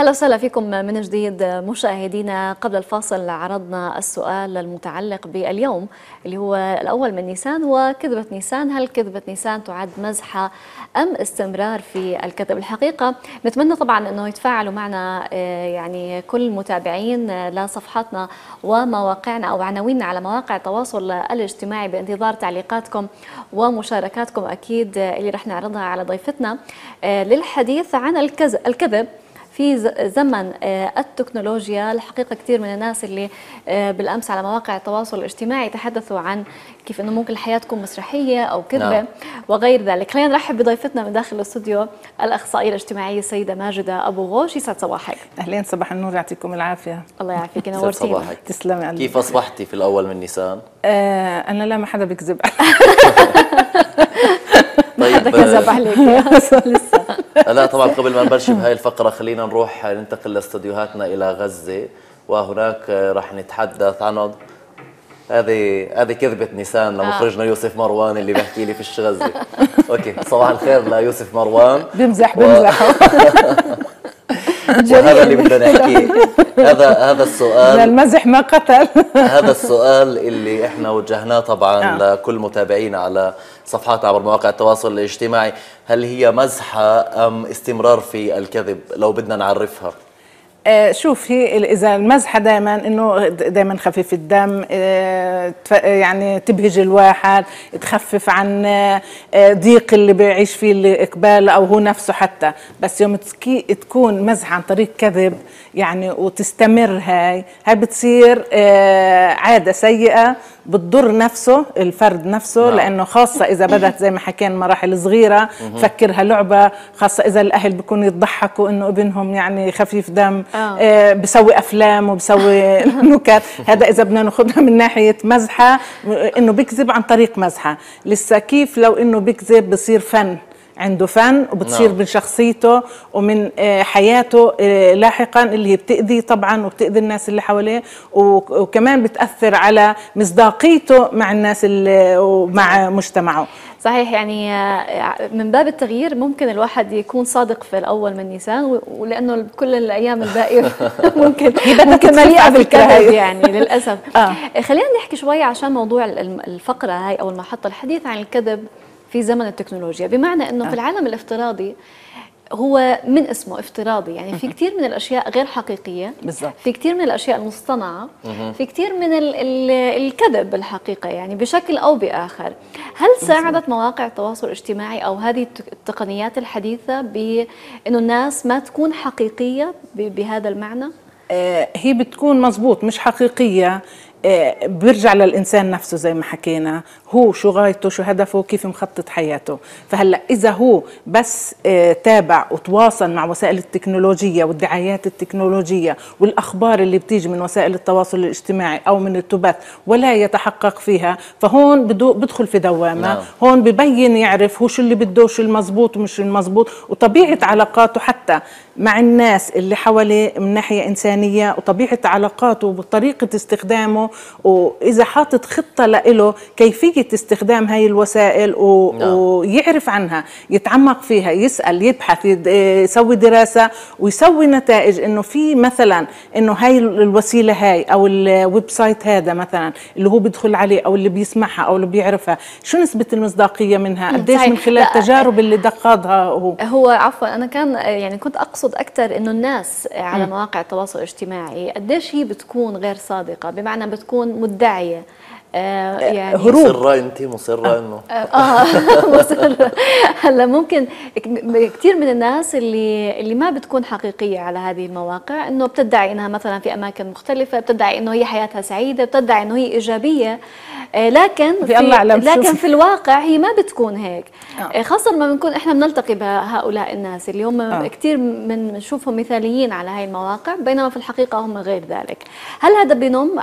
Speaker 2: أهلا وسهلا فيكم من جديد مشاهدينا قبل الفاصل عرضنا السؤال المتعلق باليوم اللي هو الأول من نيسان وكذبة نيسان هل كذبة نيسان تعد مزحة أم استمرار في الكذب الحقيقة نتمنى طبعا أنه يتفاعلوا معنا آه، يعني كل المتابعين آه، لصفحاتنا ومواقعنا أو عناويننا على مواقع التواصل الاجتماعي بانتظار تعليقاتكم ومشاركاتكم أكيد آه، اللي رح نعرضها على ضيفتنا للحديث عن الكذب في زمن آه، التكنولوجيا الحقيقه كثير من الناس اللي آه، بالامس على مواقع التواصل الاجتماعي تحدثوا عن كيف انه ممكن الحياه تكون مسرحيه او كذبه نعم. وغير ذلك خلينا نرحب بضيفتنا من داخل الاستوديو الاخصائيه الاجتماعيه السيده ماجده ابو غوش يسعد صباحك اهلين صباح النور يعطيكم العافيه الله يعافيك نورتينا
Speaker 1: تسلمي قلبي كيف اصبحتي في الاول من نيسان
Speaker 2: آه انا لا
Speaker 7: ما حدا بيكذب طيب حدا كذب آه، عليك
Speaker 1: لا طبعا قبل ما نبلش بهاي الفقره خلينا نروح ننتقل لاستديوهاتنا الى غزه وهناك آه، راح نتحدث عن هذه هذه كذبة نيسان آه. لمخرجنا آه. يوسف مروان اللي بحكي لي في غزة اوكي صباح الخير ليوسف مروان
Speaker 7: بمزح بمزح
Speaker 1: هذا اللي بدنا نحكيه هذا هذا السؤال المزح
Speaker 7: ما قتل
Speaker 1: هذا السؤال اللي احنا وجهناه طبعا آه. لكل متابعينا على صفحاتها عبر مواقع التواصل الاجتماعي هل هي مزحة أم استمرار في الكذب لو بدنا نعرفها
Speaker 7: آه، شوف هي اذا المزحه دائما انه دائما خفيف الدم آه، آه، يعني تبهج الواحد تخفف عن ضيق اللي بيعيش فيه الاقبال او هو نفسه حتى بس يوم تكون مزحه عن طريق كذب يعني وتستمر هاي هاي بتصير عاده سيئه بتضر نفسه الفرد نفسه نعم. لانه خاصه اذا بدت زي ما حكينا مراحل صغيره فكرها لعبه خاصه اذا الاهل بيكونوا يضحكوا انه ابنهم يعني خفيف دم آه, آه، بسوي افلام وبسوي نكت هذا اذا بدنا ناخذها من ناحيه مزحه انه بيكذب عن طريق مزحه لسه كيف لو انه بيكذب بصير فن عنده فن وبتصير نعم. من شخصيته ومن آه، حياته آه، لاحقا اللي هي بتأذي طبعا وبتأذي الناس اللي حواليه وكمان بتأثر على مصداقيته مع الناس
Speaker 2: ومع مجتمعه صحيح يعني آه، من باب التغيير ممكن الواحد يكون صادق في الاول من نيسان ولانه كل الايام الباقيه ممكن ممكن مليئه بالكذب يعني للاسف آه. خلينا نحكي شوي عشان موضوع الفقره هاي او المحطه الحديث عن الكذب في زمن التكنولوجيا بمعنى أنه في نعم. العالم الافتراضي هو من اسمه افتراضي يعني في كثير من الاشياء غير حقيقيه بالزبط. في كثير من الاشياء المصطنعه في كثير من الـ الـ الكذب بالحقيقه يعني بشكل او باخر هل ساعدت مواقع التواصل الاجتماعي او هذه التقنيات الحديثه بانه الناس ما تكون حقيقيه بهذا المعنى آه،
Speaker 7: هي بتكون مزبوط مش حقيقيه آه، برجع للإنسان نفسه زي ما حكينا هو شو غايته شو هدفه كيف مخطط حياته فهلا اذا هو بس آه، تابع وتواصل مع وسائل التكنولوجيا والدعايات التكنولوجيه والاخبار اللي بتيجي من وسائل التواصل الاجتماعي او من التبث ولا يتحقق فيها فهون بدو بدخل في دوامه نعم. هون ببين يعرف هو شو اللي بده شو المزبوط ومش المزبوط وطبيعه علاقاته حتى مع الناس اللي حواليه من ناحيه انسانيه وطبيعه علاقاته وطريقه استخدامه واذا حاطط خطه له كيفيه استخدام هاي الوسائل و... نعم. ويعرف عنها يتعمق فيها يسأل يبحث إيه، يسوي دراسة ويسوي نتائج انه في مثلا انه هاي الوسيلة هاي او الويب سايت هذا مثلا اللي هو بدخل عليه او اللي بيسمعها او اللي بيعرفها شو نسبة المصداقية منها نعم، قديش من خلال التجارب آه، اللي دقاضها هو
Speaker 2: هو عفوا انا كان يعني كنت اقصد اكثر انه الناس على مواقع التواصل الاجتماعي قديش هي بتكون غير صادقة بمعنى بتكون مدعية آه، آه، يعني هروب مصره
Speaker 1: انت مصره آه، انه
Speaker 2: اه مصره هلا ممكن كثير من الناس اللي اللي ما بتكون حقيقيه على هذه المواقع انه بتدعي انها مثلا في اماكن مختلفه بتدعي انه هي حياتها سعيده بتدعي انه هي ايجابيه لكن في الله أعلم لكن في الواقع هي ما بتكون هيك آه. خاصه لما بنكون احنا بنلتقي بهؤلاء الناس اللي هم آه. كثير من بنشوفهم مثاليين على هاي المواقع بينما في الحقيقه هم غير ذلك هل هذا بنم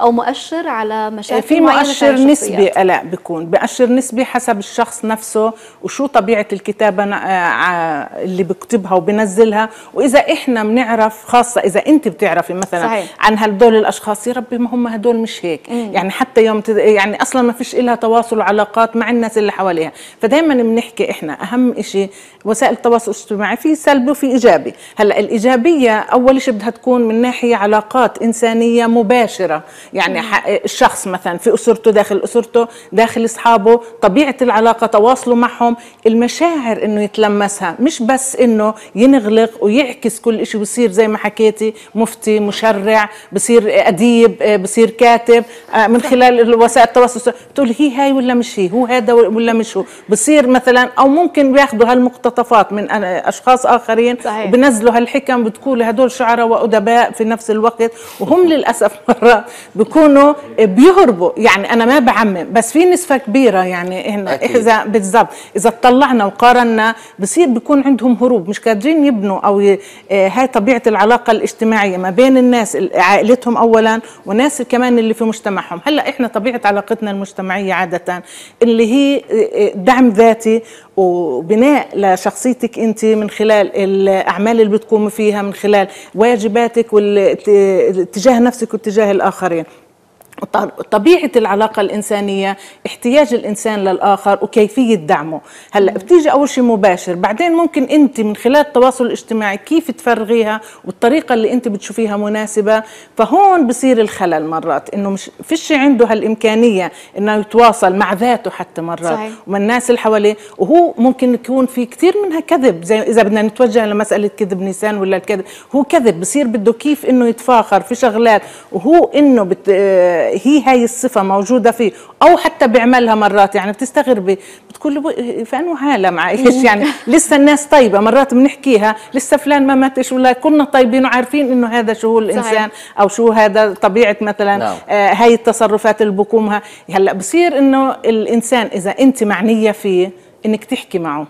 Speaker 2: او مؤشر على مشاكل في مؤشر نسبي
Speaker 7: قلق بيكون بأشر نسبي حسب الشخص نفسه وشو طبيعة الكتابة آه، اللي بكتبها وبنزلها وإذا إحنا بنعرف خاصة إذا أنت بتعرفي مثلا صحيح. عن هدول الأشخاص يا ربي ما هم هدول مش هيك مم. يعني حتى يوم تد... يعني أصلا ما فيش لها تواصل وعلاقات مع الناس اللي حواليها فدايما بنحكي إحنا أهم شيء وسائل التواصل الاجتماعي في سلبي وفي إيجابي هلأ الإيجابية أول شيء بدها تكون من ناحية علاقات إنسانية مباشرة يعني مم. الشخص مثلا مثلا في اسرته داخل اسرته داخل اصحابه طبيعه العلاقه تواصله معهم المشاعر انه يتلمسها مش بس انه ينغلق ويعكس كل شيء ويصير زي ما حكيتي مفتي مشرع بصير اديب آه، بصير كاتب آه، من خلال وسائل التواصل تقول هي هاي ولا مش هي هو هذا ولا مش هو بصير مثلا او ممكن بياخذوا هالمقتطفات من اشخاص اخرين صحيح. هالحكم بتقول هدول شعراء وادباء في نفس الوقت وهم للاسف مرات بيكونوا بيهربوا بيطلبوا يعني انا ما بعمم بس في نسبه كبيره يعني هنا اذا بالضبط اذا طلعنا وقارنا بصير بيكون عندهم هروب مش قادرين يبنوا او آه، هاي طبيعه العلاقه الاجتماعيه ما بين الناس عائلتهم اولا وناس كمان اللي في مجتمعهم هلا احنا طبيعه علاقتنا المجتمعيه عاده اللي هي آه، آه، دعم ذاتي وبناء لشخصيتك انت من خلال الاعمال اللي بتقومي فيها من خلال واجباتك واتجاه نفسك واتجاه الاخرين طبيعة العلاقة الإنسانية احتياج الإنسان للآخر وكيفية دعمه هلأ بتيجي أول شيء مباشر بعدين ممكن أنت من خلال التواصل الاجتماعي كيف تفرغيها والطريقة اللي أنت بتشوفيها مناسبة فهون بصير الخلل مرات إنه مش فيش عنده هالإمكانية إنه يتواصل مع ذاته حتى مرات صحيح. ومع الناس اللي حواليه وهو ممكن يكون في كثير منها كذب زي إذا بدنا نتوجه لمسألة كذب نيسان ولا الكذب هو كذب بصير بده كيف إنه يتفاخر في شغلات وهو إنه بت آه، هي هاي الصفة موجودة فيه أو حتى بيعملها مرات يعني بتستغربي بتقول في أنه عالم عايش إيش يعني لسه الناس طيبة مرات بنحكيها لسه فلان ما ماتش ولا كنا طيبين وعارفين إنه هذا شو هو الإنسان صحيح. أو شو هذا طبيعة مثلا نعم. آه هاي التصرفات اللي بقومها هلا بصير إنه الإنسان إذا أنت معنية فيه إنك تحكي معه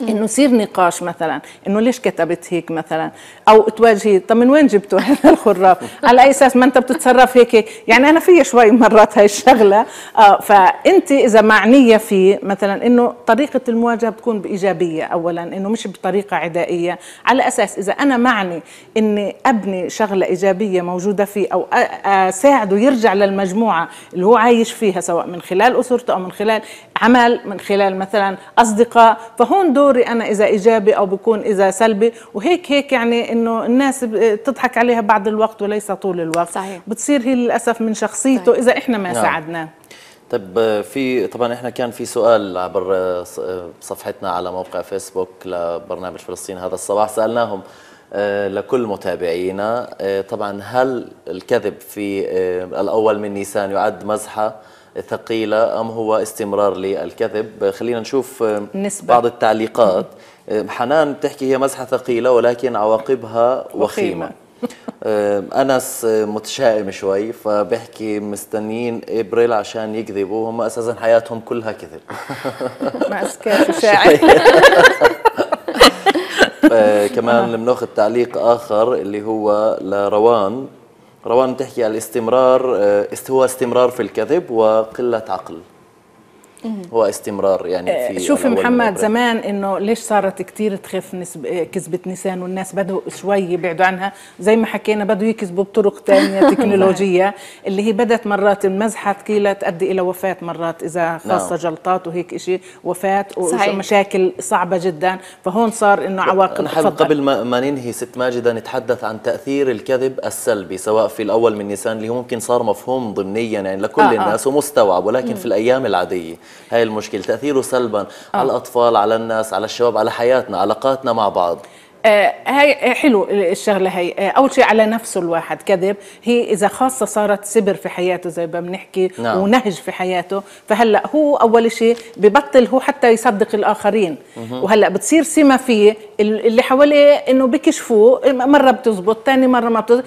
Speaker 7: انه يصير نقاش مثلا انه ليش كتبت هيك مثلا او تواجهي طب من وين جبتوا هذا الخراف على اي اساس ما انت بتتصرف هيك يعني انا في شوي مرات هاي الشغله اه فانت اذا معنيه فيه مثلا انه طريقه المواجهه بتكون بايجابيه اولا انه مش بطريقه عدائيه على اساس اذا انا معني اني ابني شغله ايجابيه موجوده فيه او اساعده يرجع للمجموعه اللي هو عايش فيها سواء من خلال اسرته او من خلال عمل من خلال مثلا اصدقاء فهون دور دوري انا اذا ايجابي او بكون اذا سلبي وهيك هيك يعني انه الناس بتضحك عليها بعض الوقت وليس طول الوقت صحيح. بتصير هي للاسف من شخصيته صحيح. اذا احنا ما نعم. ساعدناه
Speaker 1: طيب آه، في طبعا احنا كان في سؤال عبر آه، آه، صفحتنا على موقع فيسبوك لبرنامج فلسطين هذا الصباح سالناهم لكل متابعينا طبعا هل الكذب في الاول من نيسان يعد مزحه ثقيلة أم هو استمرار للكذب خلينا نشوف آه، نسبة. بعض التعليقات آه، حنان بتحكي هي مزحة ثقيلة ولكن عواقبها وخيمة وخيمة. آه، أنس متشائم شوي فبحكي مستنيين إبريل عشان يكذبوا هم أساسا حياتهم كلها كذب
Speaker 7: مع سكاش وشاعر
Speaker 1: كمان بناخذ تعليق آخر اللي هو لروان روان تحكي على الاستمرار آه، هو استمرار في الكذب وقلة عقل هو استمرار يعني آه، في شوفي محمد زمان
Speaker 7: انه ليش صارت كثير تخف نسب آه، كذبه نسان والناس بدوا شوي يبعدوا عنها زي ما حكينا بدوا يكذبوا بطرق ثانيه تكنولوجيه اللي هي بدت مرات المزحه ثقيله تؤدي الى وفاه مرات اذا نعم. خاصه جلطات وهيك شيء وفاه ومشاكل صعبه جدا فهون صار انه عواقب نحن قبل
Speaker 1: ما, ما ننهي ست ماجده نتحدث عن تاثير الكذب السلبي سواء في الاول من نيسان اللي هو ممكن صار مفهوم ضمنيا يعني لكل آه, آه. الناس آه. ومستوعب ولكن مم. في الايام العاديه هاي المشكله تاثيره سلبا آه. على الاطفال على الناس على الشباب على حياتنا علاقاتنا مع بعض
Speaker 7: آه، هاي آه، حلو الشغله هي آه، اول شيء على نفسه الواحد كذب هي اذا خاصه صارت سبر في حياته زي ما بنحكي نعم. ونهج في حياته فهلا هو اول شيء ببطل هو حتى يصدق الاخرين مه. وهلا بتصير سمه فيه اللي حواليه انه بكشفوه مره بتزبط ثاني مره ما بتزبط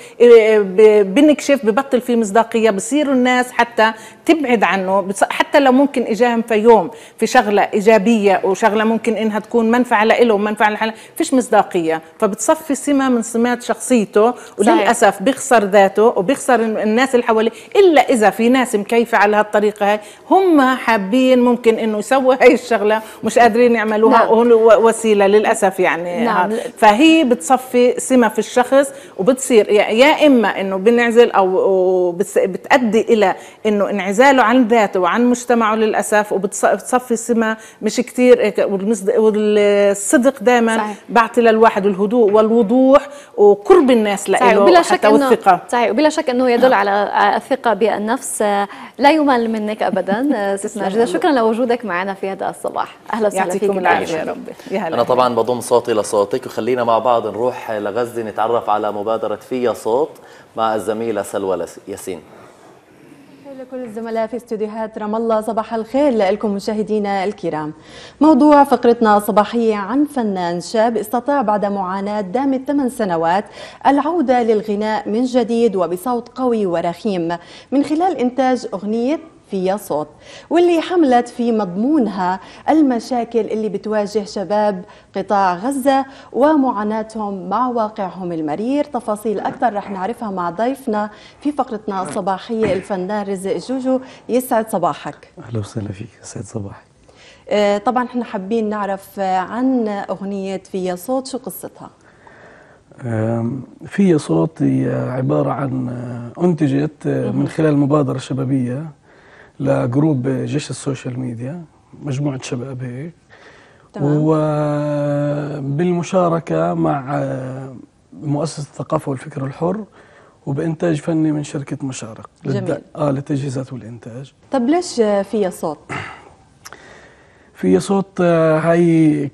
Speaker 7: بنكشف ببطل في مصداقيه بصيروا الناس حتى تبعد عنه حتى لو ممكن اجاهم في يوم في شغله ايجابيه وشغله ممكن انها تكون منفعه له ومنفعه لحاله فيش مصداقيه شخصيه فبتصفي سمه من سمات شخصيته وللاسف بيخسر ذاته وبيخسر الناس اللي حواليه الا اذا في ناس مكيفه على هالطريقه هاي هم حابين ممكن انه يسووا هاي الشغله مش قادرين يعملوها نعم. وسيله للاسف يعني نعم. فهي بتصفي سمه في الشخص وبتصير يا اما انه بنعزل او بتؤدي الى انه انعزاله عن ذاته وعن مجتمعه للاسف وبتصفي سمه مش كثير والصدق دائما بعطي للواحد الواحد الهدوء والوضوح وقرب الناس له حتى والثقة
Speaker 2: صحيح وبلا شك أنه يدل نعم. على الثقة بالنفس آه، لا يمل منك أبدا آه، سيس ناجدة شكرا لوجودك معنا في هذا الصباح أهلا وسهلا فيك يعطيكم العافية يا ربي أنا
Speaker 1: طبعا بضم صوتي لصوتك وخلينا مع بعض نروح لغزة نتعرف على مبادرة فيا صوت مع الزميلة سلوى ياسين
Speaker 5: لكل الزملاء في استديوهات رام الله صباح الخير لكم مشاهدينا الكرام موضوع فقرتنا الصباحية عن فنان شاب استطاع بعد معاناة دامت 8 سنوات العودة للغناء من جديد وبصوت قوي ورخيم من خلال إنتاج أغنية فيها صوت واللي حملت في مضمونها المشاكل اللي بتواجه شباب قطاع غزة ومعاناتهم مع واقعهم المرير تفاصيل أكثر رح نعرفها مع ضيفنا في فقرتنا الصباحية الفنان رزق جوجو يسعد صباحك
Speaker 1: أهلا وسهلا فيك يسعد صباحك
Speaker 5: آه، طبعا احنا حابين نعرف عن أغنية فيا صوت شو قصتها
Speaker 6: فيا صوت هي عبارة عن آه، أنتجت آه، من خلال مبادرة شبابية لجروب جيش
Speaker 1: السوشيال ميديا مجموعة شباب هيك وبالمشاركة مع مؤسسة الثقافة والفكر الحر وبإنتاج فني من شركة مشارق جميل آه للتجهيزات والإنتاج
Speaker 5: طب ليش في صوت؟
Speaker 1: في صوت آه، هاي